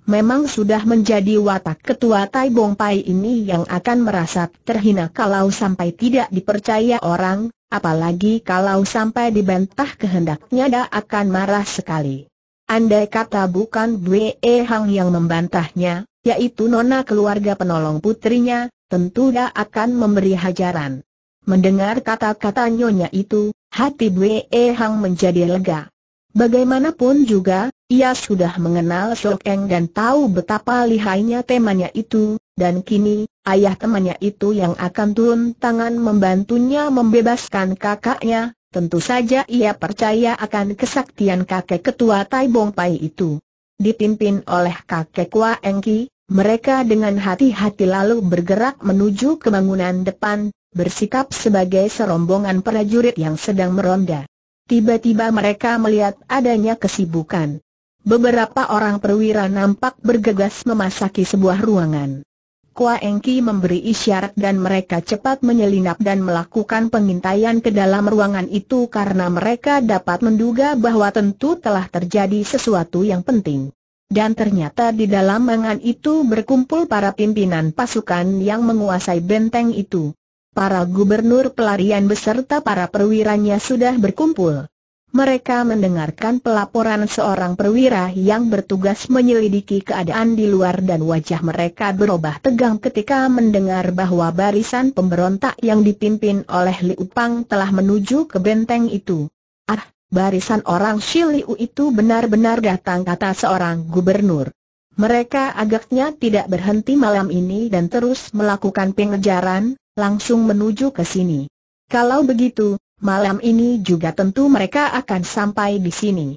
Memang sudah menjadi watak ketua Tai Bong Pai ini yang akan merasa terhina kalau sampai tidak dipercaya orang, apalagi kalau sampai dibantah kehendaknya dia akan marah sekali. Andai kata bukan Bwe Hang yang membantahnya, yaitu nona keluarga penolong putrinya, tentu dia akan memberi hajaran. Mendengar kata-kata nyonya itu, hati Bwe Hang menjadi lega. Bagaimanapun juga, ia sudah mengenal Sok Eng dan tahu betapa lihainya temannya itu, dan kini, ayah temannya itu yang akan turun tangan membantunya membebaskan kakaknya, tentu saja ia percaya akan kesaktian kakek ketua Tai Bong Pai itu. Dipimpin oleh kakek Kwa Engki, mereka dengan hati-hati lalu bergerak menuju ke depan, bersikap sebagai serombongan prajurit yang sedang meronda. Tiba-tiba mereka melihat adanya kesibukan. Beberapa orang perwira nampak bergegas memasaki sebuah ruangan. Kua Engki memberi isyarat dan mereka cepat menyelinap dan melakukan pengintaian ke dalam ruangan itu karena mereka dapat menduga bahwa tentu telah terjadi sesuatu yang penting. Dan ternyata di dalam ruangan itu berkumpul para pimpinan pasukan yang menguasai benteng itu para gubernur pelarian beserta para perwiranya sudah berkumpul. Mereka mendengarkan pelaporan seorang perwira yang bertugas menyelidiki keadaan di luar dan wajah mereka berubah tegang ketika mendengar bahwa barisan pemberontak yang dipimpin oleh Liu Pang telah menuju ke benteng itu. Ah, barisan orang Shiliu itu benar-benar datang kata seorang gubernur. Mereka agaknya tidak berhenti malam ini dan terus melakukan pengejaran, langsung menuju ke sini. Kalau begitu, malam ini juga tentu mereka akan sampai di sini.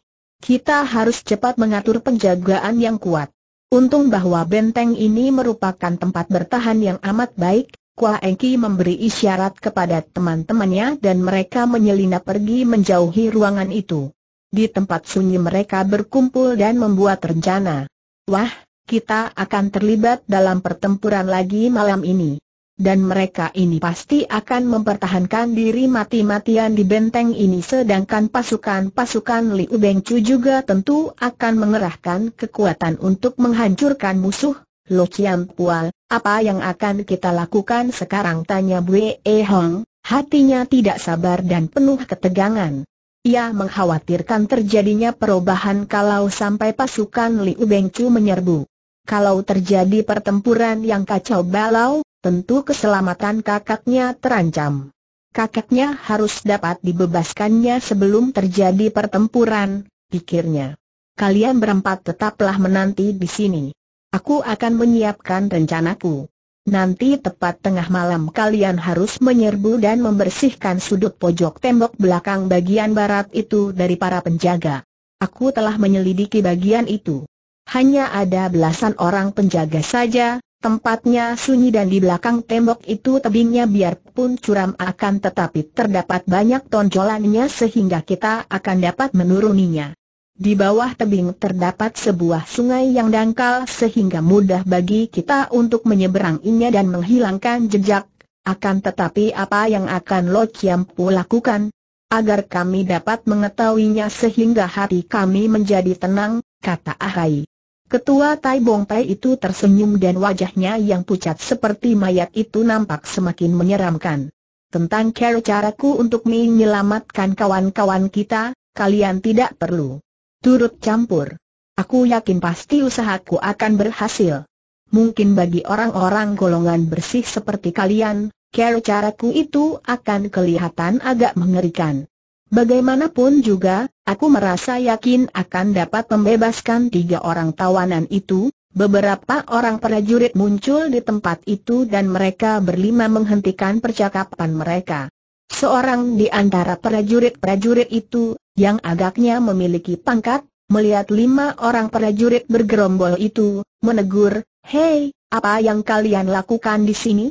Kita harus cepat mengatur penjagaan yang kuat. Untung bahwa benteng ini merupakan tempat bertahan yang amat baik, Kwa Engki memberi isyarat kepada teman-temannya dan mereka menyelinap pergi menjauhi ruangan itu. Di tempat sunyi mereka berkumpul dan membuat rencana. Wah, kita akan terlibat dalam pertempuran lagi malam ini dan mereka ini pasti akan mempertahankan diri mati-matian di benteng ini sedangkan pasukan-pasukan Liu Bengcu juga tentu akan mengerahkan kekuatan untuk menghancurkan musuh. Lo Chiam Pual, apa yang akan kita lakukan sekarang? Tanya E Hong, hatinya tidak sabar dan penuh ketegangan. Ia mengkhawatirkan terjadinya perubahan kalau sampai pasukan Liu Bengcu menyerbu. Kalau terjadi pertempuran yang kacau balau, tentu keselamatan kakaknya terancam. Kakaknya harus dapat dibebaskannya sebelum terjadi pertempuran, pikirnya. Kalian berempat tetaplah menanti di sini. Aku akan menyiapkan rencanaku. Nanti tepat tengah malam kalian harus menyerbu dan membersihkan sudut pojok tembok belakang bagian barat itu dari para penjaga. Aku telah menyelidiki bagian itu. Hanya ada belasan orang penjaga saja, Tempatnya sunyi dan di belakang tembok itu tebingnya biarpun curam akan tetapi terdapat banyak tonjolannya sehingga kita akan dapat menuruninya. Di bawah tebing terdapat sebuah sungai yang dangkal sehingga mudah bagi kita untuk menyeberanginya dan menghilangkan jejak. Akan tetapi apa yang akan Lo Chiampu lakukan? Agar kami dapat mengetahuinya sehingga hati kami menjadi tenang, kata Ahai. Ketua Tai Bong Pai itu tersenyum dan wajahnya yang pucat seperti mayat itu nampak semakin menyeramkan. Tentang cara caraku untuk menyelamatkan kawan-kawan kita, kalian tidak perlu turut campur. Aku yakin pasti usahaku akan berhasil. Mungkin bagi orang-orang golongan bersih seperti kalian, cara caraku itu akan kelihatan agak mengerikan. Bagaimanapun juga, aku merasa yakin akan dapat membebaskan tiga orang tawanan itu, beberapa orang prajurit muncul di tempat itu dan mereka berlima menghentikan percakapan mereka. Seorang di antara prajurit-prajurit itu, yang agaknya memiliki pangkat, melihat lima orang prajurit bergerombol itu, menegur, Hei, apa yang kalian lakukan di sini?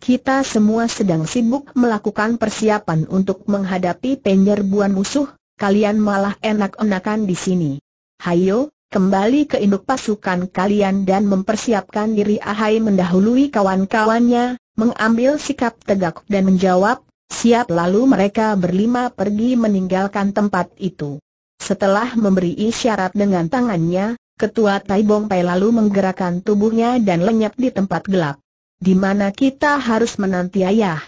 Kita semua sedang sibuk melakukan persiapan untuk menghadapi penyerbuan musuh, kalian malah enak-enakan di sini. Hayo, kembali ke induk pasukan kalian dan mempersiapkan diri Ahai mendahului kawan-kawannya, mengambil sikap tegak dan menjawab, siap lalu mereka berlima pergi meninggalkan tempat itu. Setelah memberi isyarat dengan tangannya, ketua Taibong Pai lalu menggerakkan tubuhnya dan lenyap di tempat gelap di mana kita harus menanti ayah.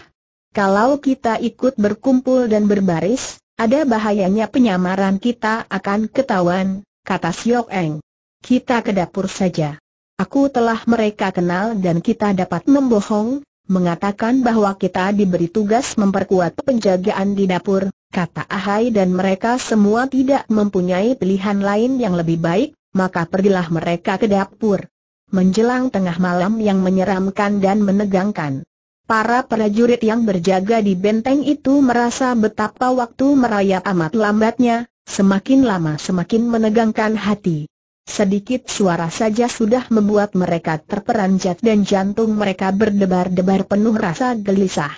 Kalau kita ikut berkumpul dan berbaris, ada bahayanya penyamaran kita akan ketahuan, kata Siok Eng. Kita ke dapur saja. Aku telah mereka kenal dan kita dapat membohong, mengatakan bahwa kita diberi tugas memperkuat penjagaan di dapur, kata Ahai dan mereka semua tidak mempunyai pilihan lain yang lebih baik, maka pergilah mereka ke dapur menjelang tengah malam yang menyeramkan dan menegangkan. Para prajurit yang berjaga di benteng itu merasa betapa waktu merayap amat lambatnya, semakin lama semakin menegangkan hati. Sedikit suara saja sudah membuat mereka terperanjat dan jantung mereka berdebar-debar penuh rasa gelisah.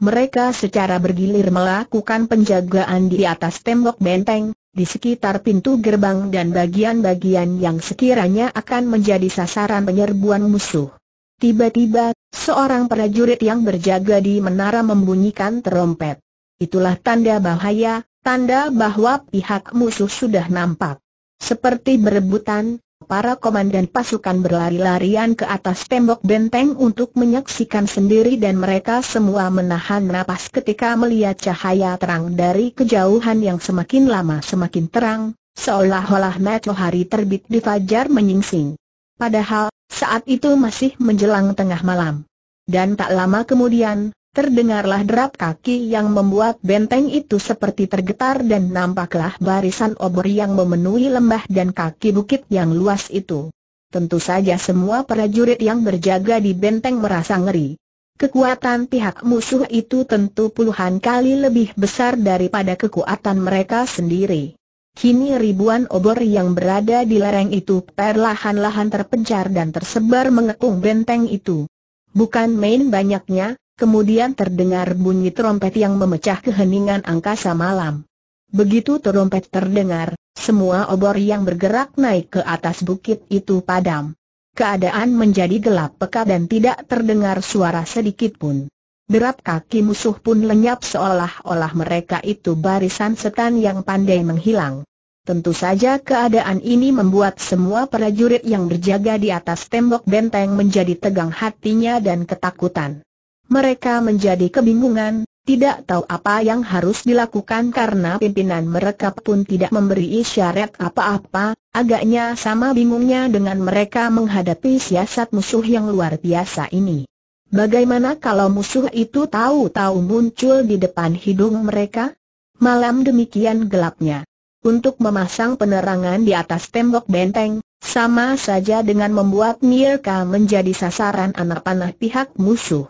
Mereka secara bergilir melakukan penjagaan di atas tembok benteng, di sekitar pintu gerbang dan bagian-bagian yang sekiranya akan menjadi sasaran penyerbuan musuh. Tiba-tiba, seorang prajurit yang berjaga di menara membunyikan terompet. Itulah tanda bahaya, tanda bahwa pihak musuh sudah nampak. Seperti berebutan, Para komandan pasukan berlari-larian ke atas tembok benteng untuk menyaksikan sendiri dan mereka semua menahan napas ketika melihat cahaya terang dari kejauhan yang semakin lama semakin terang, seolah-olah matahari terbit di fajar menyingsing. Padahal, saat itu masih menjelang tengah malam. Dan tak lama kemudian, Terdengarlah derap kaki yang membuat benteng itu seperti tergetar dan nampaklah barisan obor yang memenuhi lembah dan kaki bukit yang luas itu. Tentu saja semua prajurit yang berjaga di benteng merasa ngeri. Kekuatan pihak musuh itu tentu puluhan kali lebih besar daripada kekuatan mereka sendiri. Kini ribuan obor yang berada di lereng itu perlahan-lahan terpencar dan tersebar mengepung benteng itu. Bukan main banyaknya, Kemudian terdengar bunyi trompet yang memecah keheningan angkasa malam. Begitu trompet terdengar, semua obor yang bergerak naik ke atas bukit itu padam. Keadaan menjadi gelap peka dan tidak terdengar suara sedikit pun. Derap kaki musuh pun lenyap seolah-olah mereka itu barisan setan yang pandai menghilang. Tentu saja keadaan ini membuat semua prajurit yang berjaga di atas tembok benteng menjadi tegang hatinya dan ketakutan. Mereka menjadi kebingungan, tidak tahu apa yang harus dilakukan karena pimpinan mereka pun tidak memberi isyarat apa-apa, agaknya sama bingungnya dengan mereka menghadapi siasat musuh yang luar biasa ini. Bagaimana kalau musuh itu tahu-tahu muncul di depan hidung mereka? Malam demikian gelapnya. Untuk memasang penerangan di atas tembok benteng, sama saja dengan membuat Mirka menjadi sasaran anak panah pihak musuh.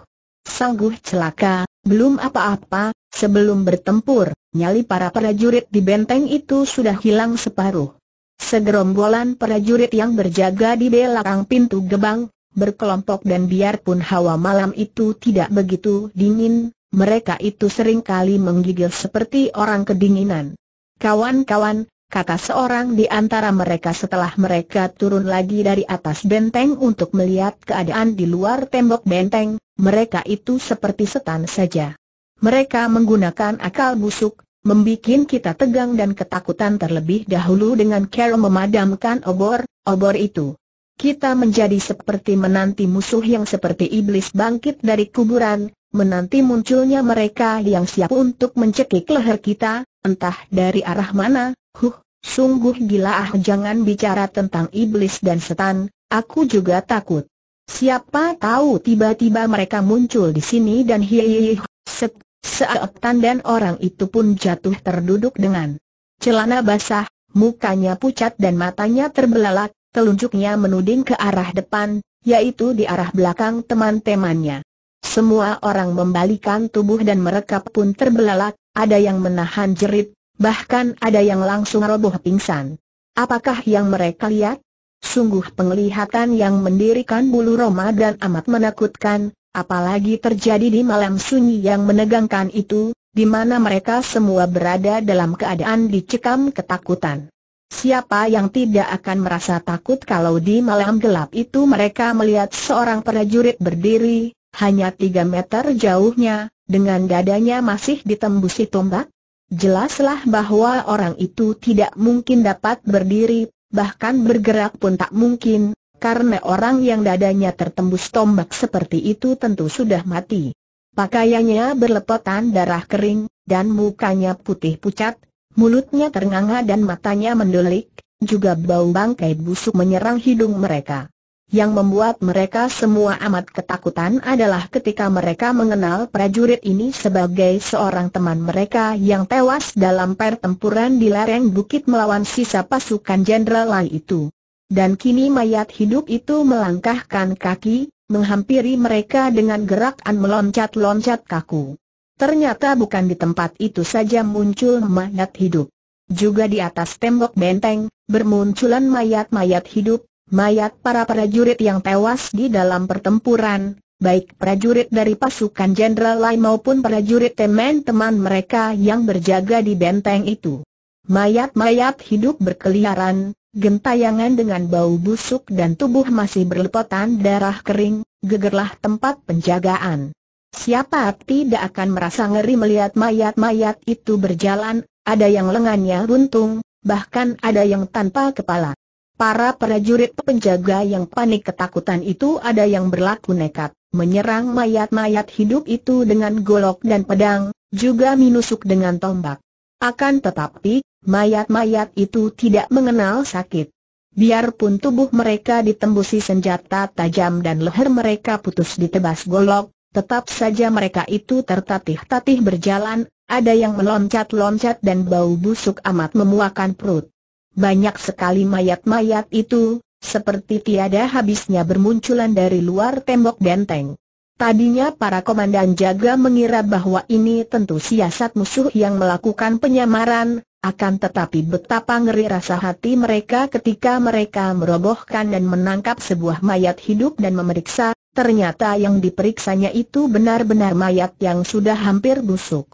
Sungguh celaka, belum apa-apa, sebelum bertempur, nyali para prajurit di benteng itu sudah hilang separuh. Segerombolan prajurit yang berjaga di belakang pintu gebang, berkelompok dan biarpun hawa malam itu tidak begitu dingin, mereka itu seringkali menggigil seperti orang kedinginan. Kawan-kawan, kata seorang di antara mereka setelah mereka turun lagi dari atas benteng untuk melihat keadaan di luar tembok benteng, mereka itu seperti setan saja. Mereka menggunakan akal busuk, membuat kita tegang dan ketakutan terlebih dahulu dengan cara memadamkan obor-obor itu. Kita menjadi seperti menanti musuh yang seperti iblis bangkit dari kuburan, menanti munculnya mereka yang siap untuk mencekik leher kita, entah dari arah mana, huh, sungguh gila ah jangan bicara tentang iblis dan setan, aku juga takut. Siapa tahu tiba-tiba mereka muncul di sini dan hihihi, set, seektan dan orang itu pun jatuh terduduk dengan celana basah, mukanya pucat dan matanya terbelalak, telunjuknya menuding ke arah depan, yaitu di arah belakang teman-temannya. Semua orang membalikan tubuh dan mereka pun terbelalak, ada yang menahan jerit, bahkan ada yang langsung roboh pingsan. Apakah yang mereka lihat? Sungguh penglihatan yang mendirikan bulu roma dan amat menakutkan, apalagi terjadi di malam sunyi yang menegangkan itu, di mana mereka semua berada dalam keadaan dicekam ketakutan. Siapa yang tidak akan merasa takut kalau di malam gelap itu mereka melihat seorang prajurit berdiri, hanya tiga meter jauhnya, dengan dadanya masih ditembusi tombak? Jelaslah bahwa orang itu tidak mungkin dapat berdiri, bahkan bergerak pun tak mungkin, karena orang yang dadanya tertembus tombak seperti itu tentu sudah mati. Pakaiannya berlepotan darah kering, dan mukanya putih pucat, mulutnya ternganga dan matanya mendelik, juga bau bangkai busuk menyerang hidung mereka. Yang membuat mereka semua amat ketakutan adalah ketika mereka mengenal prajurit ini sebagai seorang teman mereka yang tewas dalam pertempuran di lereng bukit melawan sisa pasukan Jenderal lain itu. Dan kini mayat hidup itu melangkahkan kaki, menghampiri mereka dengan gerakan meloncat-loncat kaku. Ternyata bukan di tempat itu saja muncul mayat hidup. Juga di atas tembok benteng, bermunculan mayat-mayat hidup, Mayat para prajurit yang tewas di dalam pertempuran, baik prajurit dari pasukan Jenderal Lai maupun prajurit teman-teman mereka yang berjaga di benteng itu. Mayat-mayat hidup berkeliaran, gentayangan dengan bau busuk dan tubuh masih berlepotan darah kering, gegerlah tempat penjagaan. Siapa tidak akan merasa ngeri melihat mayat-mayat itu berjalan, ada yang lengannya runtung, bahkan ada yang tanpa kepala. Para prajurit penjaga yang panik ketakutan itu ada yang berlaku nekat, menyerang mayat-mayat hidup itu dengan golok dan pedang, juga minusuk dengan tombak. Akan tetapi, mayat-mayat itu tidak mengenal sakit. Biarpun tubuh mereka ditembusi senjata tajam dan leher mereka putus ditebas golok, tetap saja mereka itu tertatih-tatih berjalan, ada yang meloncat-loncat dan bau busuk amat memuakan perut. Banyak sekali mayat-mayat itu, seperti tiada habisnya bermunculan dari luar tembok benteng. Tadinya para komandan jaga mengira bahwa ini tentu siasat musuh yang melakukan penyamaran, akan tetapi betapa ngeri rasa hati mereka ketika mereka merobohkan dan menangkap sebuah mayat hidup dan memeriksa, ternyata yang diperiksanya itu benar-benar mayat yang sudah hampir busuk.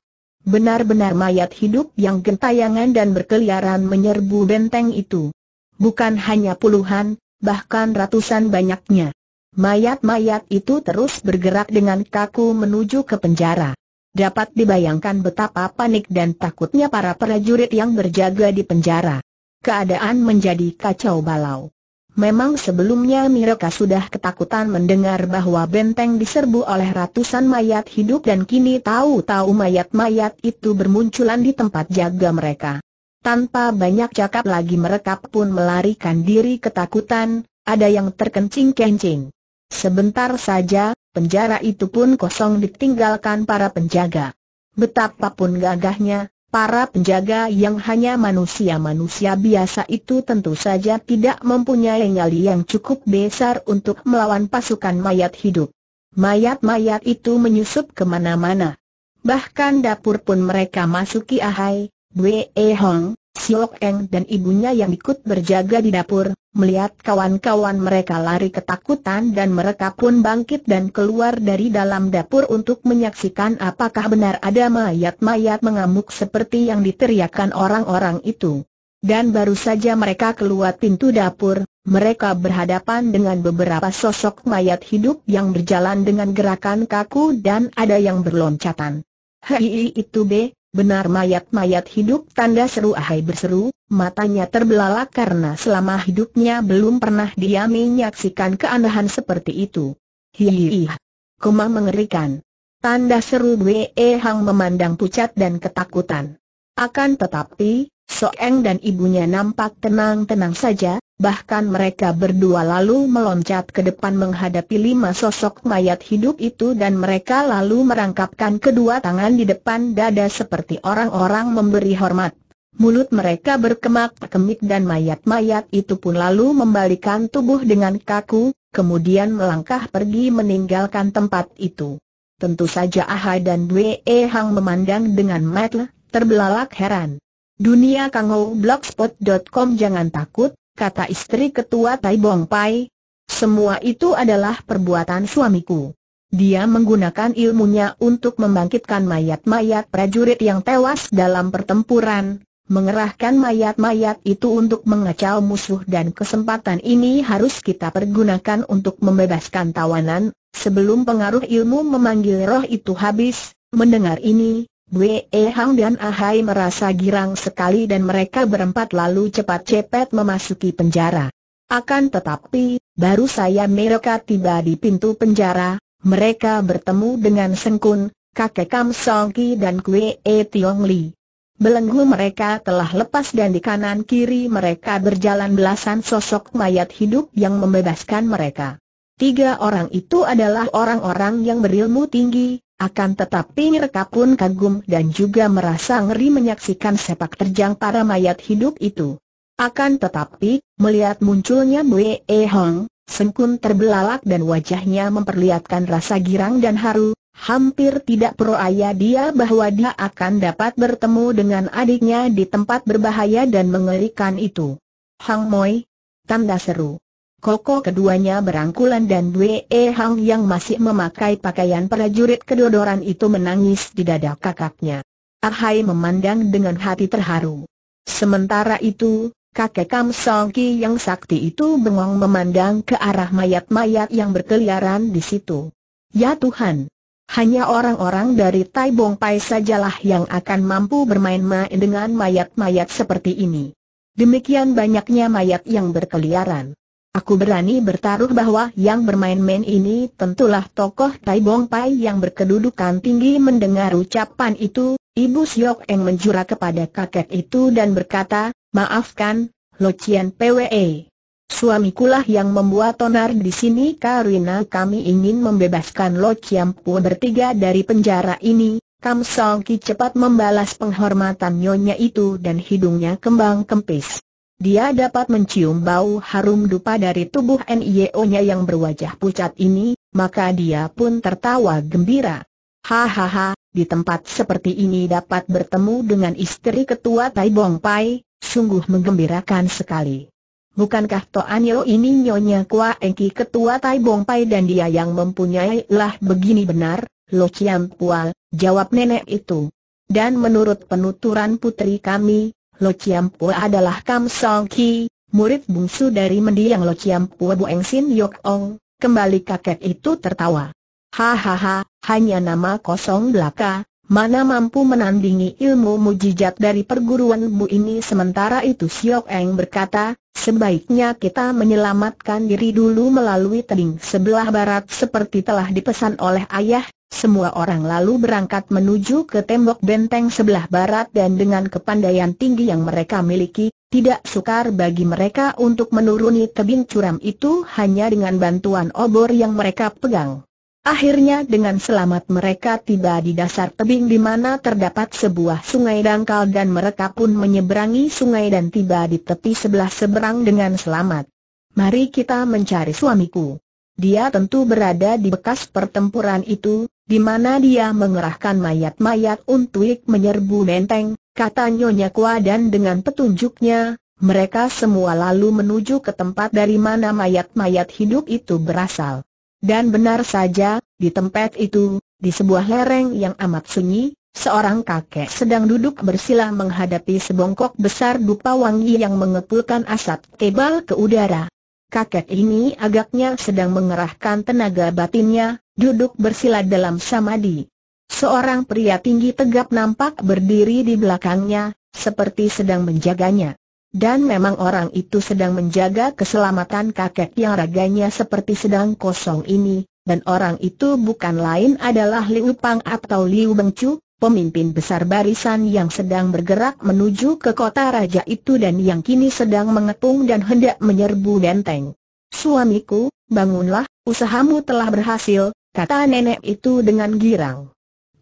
Benar-benar mayat hidup yang gentayangan dan berkeliaran menyerbu benteng itu. Bukan hanya puluhan, bahkan ratusan banyaknya. Mayat-mayat itu terus bergerak dengan kaku menuju ke penjara. Dapat dibayangkan betapa panik dan takutnya para prajurit yang berjaga di penjara. Keadaan menjadi kacau balau. Memang sebelumnya mereka sudah ketakutan mendengar bahwa benteng diserbu oleh ratusan mayat hidup dan kini tahu-tahu mayat-mayat itu bermunculan di tempat jaga mereka. Tanpa banyak cakap lagi mereka pun melarikan diri ketakutan, ada yang terkencing-kencing. Sebentar saja, penjara itu pun kosong ditinggalkan para penjaga. Betapapun gagahnya, Para penjaga yang hanya manusia-manusia biasa itu tentu saja tidak mempunyai nyali yang cukup besar untuk melawan pasukan mayat hidup. Mayat-mayat itu menyusup kemana-mana. Bahkan dapur pun mereka masuki Ahai, Bwe Hong, Siok Eng dan ibunya yang ikut berjaga di dapur, Melihat kawan-kawan mereka lari ketakutan dan mereka pun bangkit dan keluar dari dalam dapur untuk menyaksikan apakah benar ada mayat-mayat mengamuk seperti yang diteriakkan orang-orang itu. Dan baru saja mereka keluar pintu dapur, mereka berhadapan dengan beberapa sosok mayat hidup yang berjalan dengan gerakan kaku dan ada yang berloncatan. Hei itu be, Benar mayat-mayat hidup tanda seru Ahai berseru, matanya terbelalak karena selama hidupnya belum pernah dia menyaksikan keanehan seperti itu. Hihihi. Kuma mengerikan. Tanda seru Wei Hang memandang pucat dan ketakutan. Akan tetapi, Soeng dan ibunya nampak tenang-tenang saja, Bahkan mereka berdua lalu meloncat ke depan menghadapi lima sosok mayat hidup itu dan mereka lalu merangkapkan kedua tangan di depan dada seperti orang-orang memberi hormat. Mulut mereka berkemak-kemik dan mayat-mayat itu pun lalu membalikan tubuh dengan kaku, kemudian melangkah pergi meninggalkan tempat itu. Tentu saja Ahai dan Dwe Hang memandang dengan mata terbelalak heran. Dunia Kangou Blogspot.com Jangan takut, kata istri ketua Tai Bong Pai. Semua itu adalah perbuatan suamiku. Dia menggunakan ilmunya untuk membangkitkan mayat-mayat prajurit yang tewas dalam pertempuran, mengerahkan mayat-mayat itu untuk mengacau musuh dan kesempatan ini harus kita pergunakan untuk membebaskan tawanan, sebelum pengaruh ilmu memanggil roh itu habis, mendengar ini, Bwe Hang dan Ahai merasa girang sekali dan mereka berempat lalu cepat-cepat memasuki penjara. Akan tetapi, baru saya mereka tiba di pintu penjara, mereka bertemu dengan Sengkun, kakek Kam Song Ki dan Kwe E Tiong Li. Belenggu mereka telah lepas dan di kanan kiri mereka berjalan belasan sosok mayat hidup yang membebaskan mereka. Tiga orang itu adalah orang-orang yang berilmu tinggi, akan tetapi mereka pun kagum dan juga merasa ngeri menyaksikan sepak terjang para mayat hidup itu. Akan tetapi, melihat munculnya Bue e Hong, Sengkun terbelalak dan wajahnya memperlihatkan rasa girang dan haru, hampir tidak peroaya dia bahwa dia akan dapat bertemu dengan adiknya di tempat berbahaya dan mengerikan itu. Hang Moi, tanda seru. Koko keduanya berangkulan dan Wei e Hang yang masih memakai pakaian prajurit kedodoran itu menangis di dada kakaknya. Arhai memandang dengan hati terharu. Sementara itu, kakek Kam Song Ki yang sakti itu bengong memandang ke arah mayat-mayat yang berkeliaran di situ. Ya Tuhan! Hanya orang-orang dari Tai Bong Pai sajalah yang akan mampu bermain-main dengan mayat-mayat seperti ini. Demikian banyaknya mayat yang berkeliaran. Aku berani bertaruh bahwa yang bermain-main ini tentulah tokoh Tai Bong Pai yang berkedudukan tinggi mendengar ucapan itu, Ibu Siok Eng menjura kepada kakek itu dan berkata, maafkan, Lo Cian PWE. Suamikulah yang membuat onar di sini Karina, kami ingin membebaskan Lo Cian Pwe bertiga dari penjara ini. Kam Song Ki cepat membalas penghormatan nyonya itu dan hidungnya kembang kempis. Dia dapat mencium bau harum dupa dari tubuh NIO-nya yang berwajah pucat ini, maka dia pun tertawa gembira. Hahaha, di tempat seperti ini dapat bertemu dengan istri ketua Tai Bong Pai, sungguh menggembirakan sekali. Bukankah Toanyo ini nyonya Kua Engki ketua Tai Bong Pai dan dia yang mempunyai lah begini benar? Lo Ciam Pual, jawab nenek itu. Dan menurut penuturan putri kami, Lo Chiam Pua adalah Kam Song Ki, murid bungsu dari mendiang Lo Chiam Pua Bueng Sin Yok Ong, kembali kakek itu tertawa. Hahaha, hanya nama kosong belaka, mana mampu menandingi ilmu mujizat dari perguruanmu ini sementara itu Siok Eng berkata, Sebaiknya kita menyelamatkan diri dulu melalui tebing sebelah barat seperti telah dipesan oleh ayah, semua orang lalu berangkat menuju ke tembok benteng sebelah barat dan dengan kepandaian tinggi yang mereka miliki, tidak sukar bagi mereka untuk menuruni tebing curam itu hanya dengan bantuan obor yang mereka pegang. Akhirnya dengan selamat mereka tiba di dasar tebing di mana terdapat sebuah sungai dangkal dan mereka pun menyeberangi sungai dan tiba di tepi sebelah seberang dengan selamat. Mari kita mencari suamiku. Dia tentu berada di bekas pertempuran itu, di mana dia mengerahkan mayat-mayat untuk menyerbu Menteng, kata Nyonya Kwa dan dengan petunjuknya, mereka semua lalu menuju ke tempat dari mana mayat-mayat hidup itu berasal. Dan benar saja, di tempat itu, di sebuah lereng yang amat sunyi, seorang kakek sedang duduk bersila menghadapi sebongkok besar dupa wangi yang mengepulkan asap tebal ke udara. Kakek ini agaknya sedang mengerahkan tenaga batinnya, duduk bersila dalam samadhi. Seorang pria tinggi tegap nampak berdiri di belakangnya, seperti sedang menjaganya. Dan memang orang itu sedang menjaga keselamatan kakek yang raganya seperti sedang kosong ini, dan orang itu bukan lain adalah Liu Pang atau Liu Bengcu, pemimpin besar barisan yang sedang bergerak menuju ke kota raja itu dan yang kini sedang mengepung dan hendak menyerbu benteng. Suamiku, bangunlah, usahamu telah berhasil, kata nenek itu dengan girang.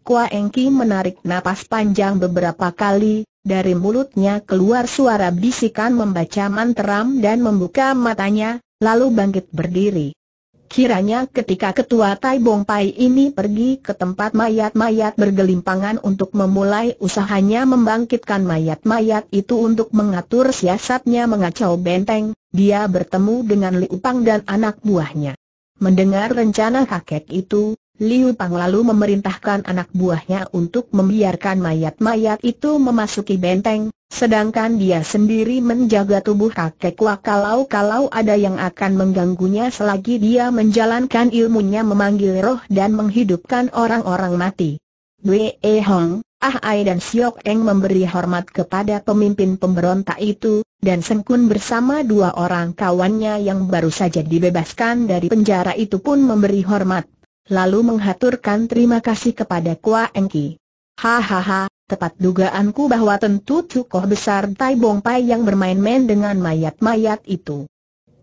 Kua Engki menarik napas panjang beberapa kali, dari mulutnya keluar suara bisikan membaca mantra dan membuka matanya, lalu bangkit berdiri. Kiranya ketika ketua Tai Bong Pai ini pergi ke tempat mayat-mayat bergelimpangan untuk memulai usahanya membangkitkan mayat-mayat itu untuk mengatur siasatnya mengacau benteng, dia bertemu dengan Liu Pang dan anak buahnya. Mendengar rencana kakek itu, Liu Pang lalu memerintahkan anak buahnya untuk membiarkan mayat-mayat itu memasuki benteng, sedangkan dia sendiri menjaga tubuh kakek Wah kalau-kalau ada yang akan mengganggunya selagi dia menjalankan ilmunya memanggil roh dan menghidupkan orang-orang mati. Wei e Hong, Ah Ai dan Siok Eng memberi hormat kepada pemimpin pemberontak itu, dan Sengkun bersama dua orang kawannya yang baru saja dibebaskan dari penjara itu pun memberi hormat lalu menghaturkan terima kasih kepada Kua Engki. Hahaha, tepat dugaanku bahwa tentu cukoh besar Tai Bong Pai yang bermain-main dengan mayat-mayat itu.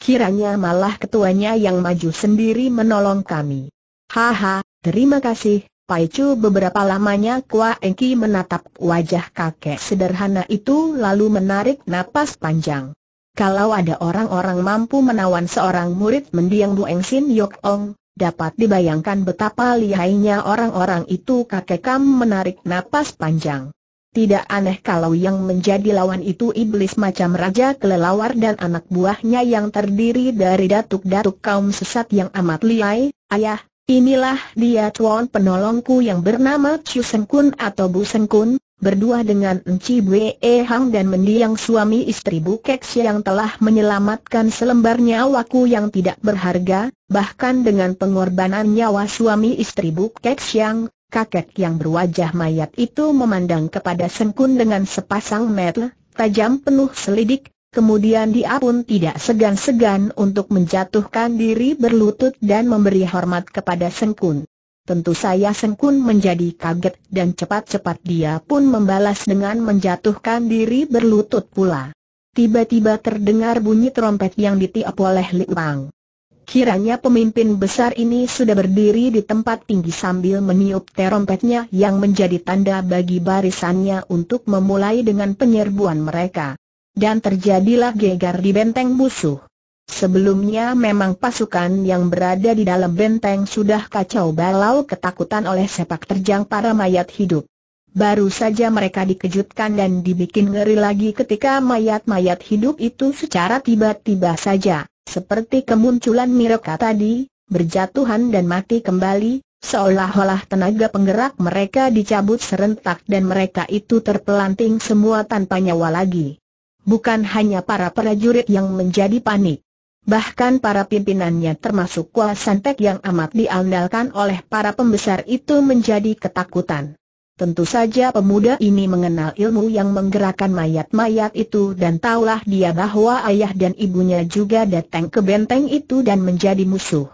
Kiranya malah ketuanya yang maju sendiri menolong kami. Haha, terima kasih, Pai Chu beberapa lamanya Kua Engki menatap wajah kakek sederhana itu lalu menarik napas panjang. Kalau ada orang-orang mampu menawan seorang murid mendiang Bu Eng Sin Yok Ong, Dapat dibayangkan betapa lihainya orang-orang itu kakek Kam menarik napas panjang. Tidak aneh kalau yang menjadi lawan itu iblis macam raja kelelawar dan anak buahnya yang terdiri dari datuk-datuk kaum sesat yang amat lihai. ayah, inilah dia tuan penolongku yang bernama Chu Sengkun atau Bu Sengkun, berdua dengan Enci Bwe Hang dan mendiang suami istri Bukek yang telah menyelamatkan selembar nyawaku yang tidak berharga, bahkan dengan pengorbanan nyawa suami istri Bukek yang kakek yang berwajah mayat itu memandang kepada Sengkun dengan sepasang mata tajam penuh selidik, kemudian dia pun tidak segan-segan untuk menjatuhkan diri berlutut dan memberi hormat kepada Sengkun. Tentu saya Sengkun menjadi kaget dan cepat-cepat dia pun membalas dengan menjatuhkan diri berlutut pula. Tiba-tiba terdengar bunyi trompet yang ditiap oleh Li Wang. Kiranya pemimpin besar ini sudah berdiri di tempat tinggi sambil meniup terompetnya yang menjadi tanda bagi barisannya untuk memulai dengan penyerbuan mereka. Dan terjadilah gegar di benteng musuh. Sebelumnya memang pasukan yang berada di dalam benteng sudah kacau balau ketakutan oleh sepak terjang para mayat hidup. Baru saja mereka dikejutkan dan dibikin ngeri lagi ketika mayat-mayat hidup itu secara tiba-tiba saja, seperti kemunculan mereka tadi, berjatuhan dan mati kembali, seolah-olah tenaga penggerak mereka dicabut serentak dan mereka itu terpelanting semua tanpa nyawa lagi. Bukan hanya para prajurit yang menjadi panik. Bahkan para pimpinannya termasuk Kua Santek yang amat diandalkan oleh para pembesar itu menjadi ketakutan. Tentu saja pemuda ini mengenal ilmu yang menggerakkan mayat-mayat itu dan taulah dia bahwa ayah dan ibunya juga datang ke benteng itu dan menjadi musuh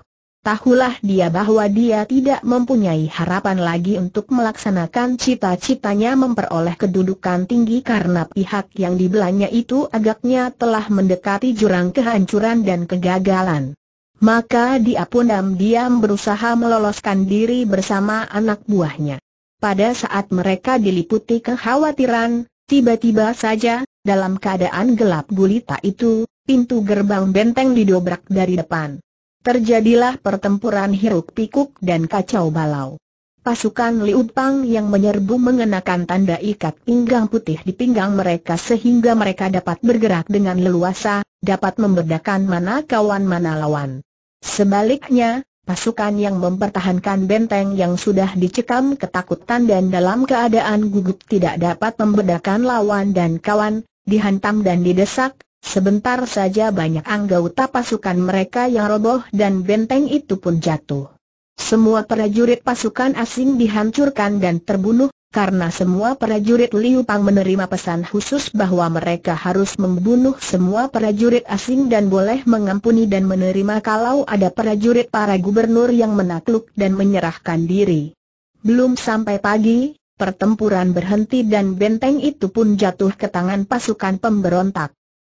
tahulah dia bahwa dia tidak mempunyai harapan lagi untuk melaksanakan cita-citanya memperoleh kedudukan tinggi karena pihak yang dibelanya itu agaknya telah mendekati jurang kehancuran dan kegagalan. Maka dia pun diam-diam berusaha meloloskan diri bersama anak buahnya. Pada saat mereka diliputi kekhawatiran, tiba-tiba saja, dalam keadaan gelap gulita itu, pintu gerbang benteng didobrak dari depan. Terjadilah pertempuran hiruk pikuk dan kacau balau. Pasukan Liu yang menyerbu mengenakan tanda ikat pinggang putih di pinggang mereka sehingga mereka dapat bergerak dengan leluasa, dapat membedakan mana kawan mana lawan. Sebaliknya, pasukan yang mempertahankan benteng yang sudah dicekam ketakutan dan dalam keadaan gugup tidak dapat membedakan lawan dan kawan, dihantam dan didesak, Sebentar saja banyak anggota pasukan mereka yang roboh dan benteng itu pun jatuh. Semua prajurit pasukan asing dihancurkan dan terbunuh, karena semua prajurit Liu Pang menerima pesan khusus bahwa mereka harus membunuh semua prajurit asing dan boleh mengampuni dan menerima kalau ada prajurit para gubernur yang menakluk dan menyerahkan diri. Belum sampai pagi, pertempuran berhenti dan benteng itu pun jatuh ke tangan pasukan pemberontak.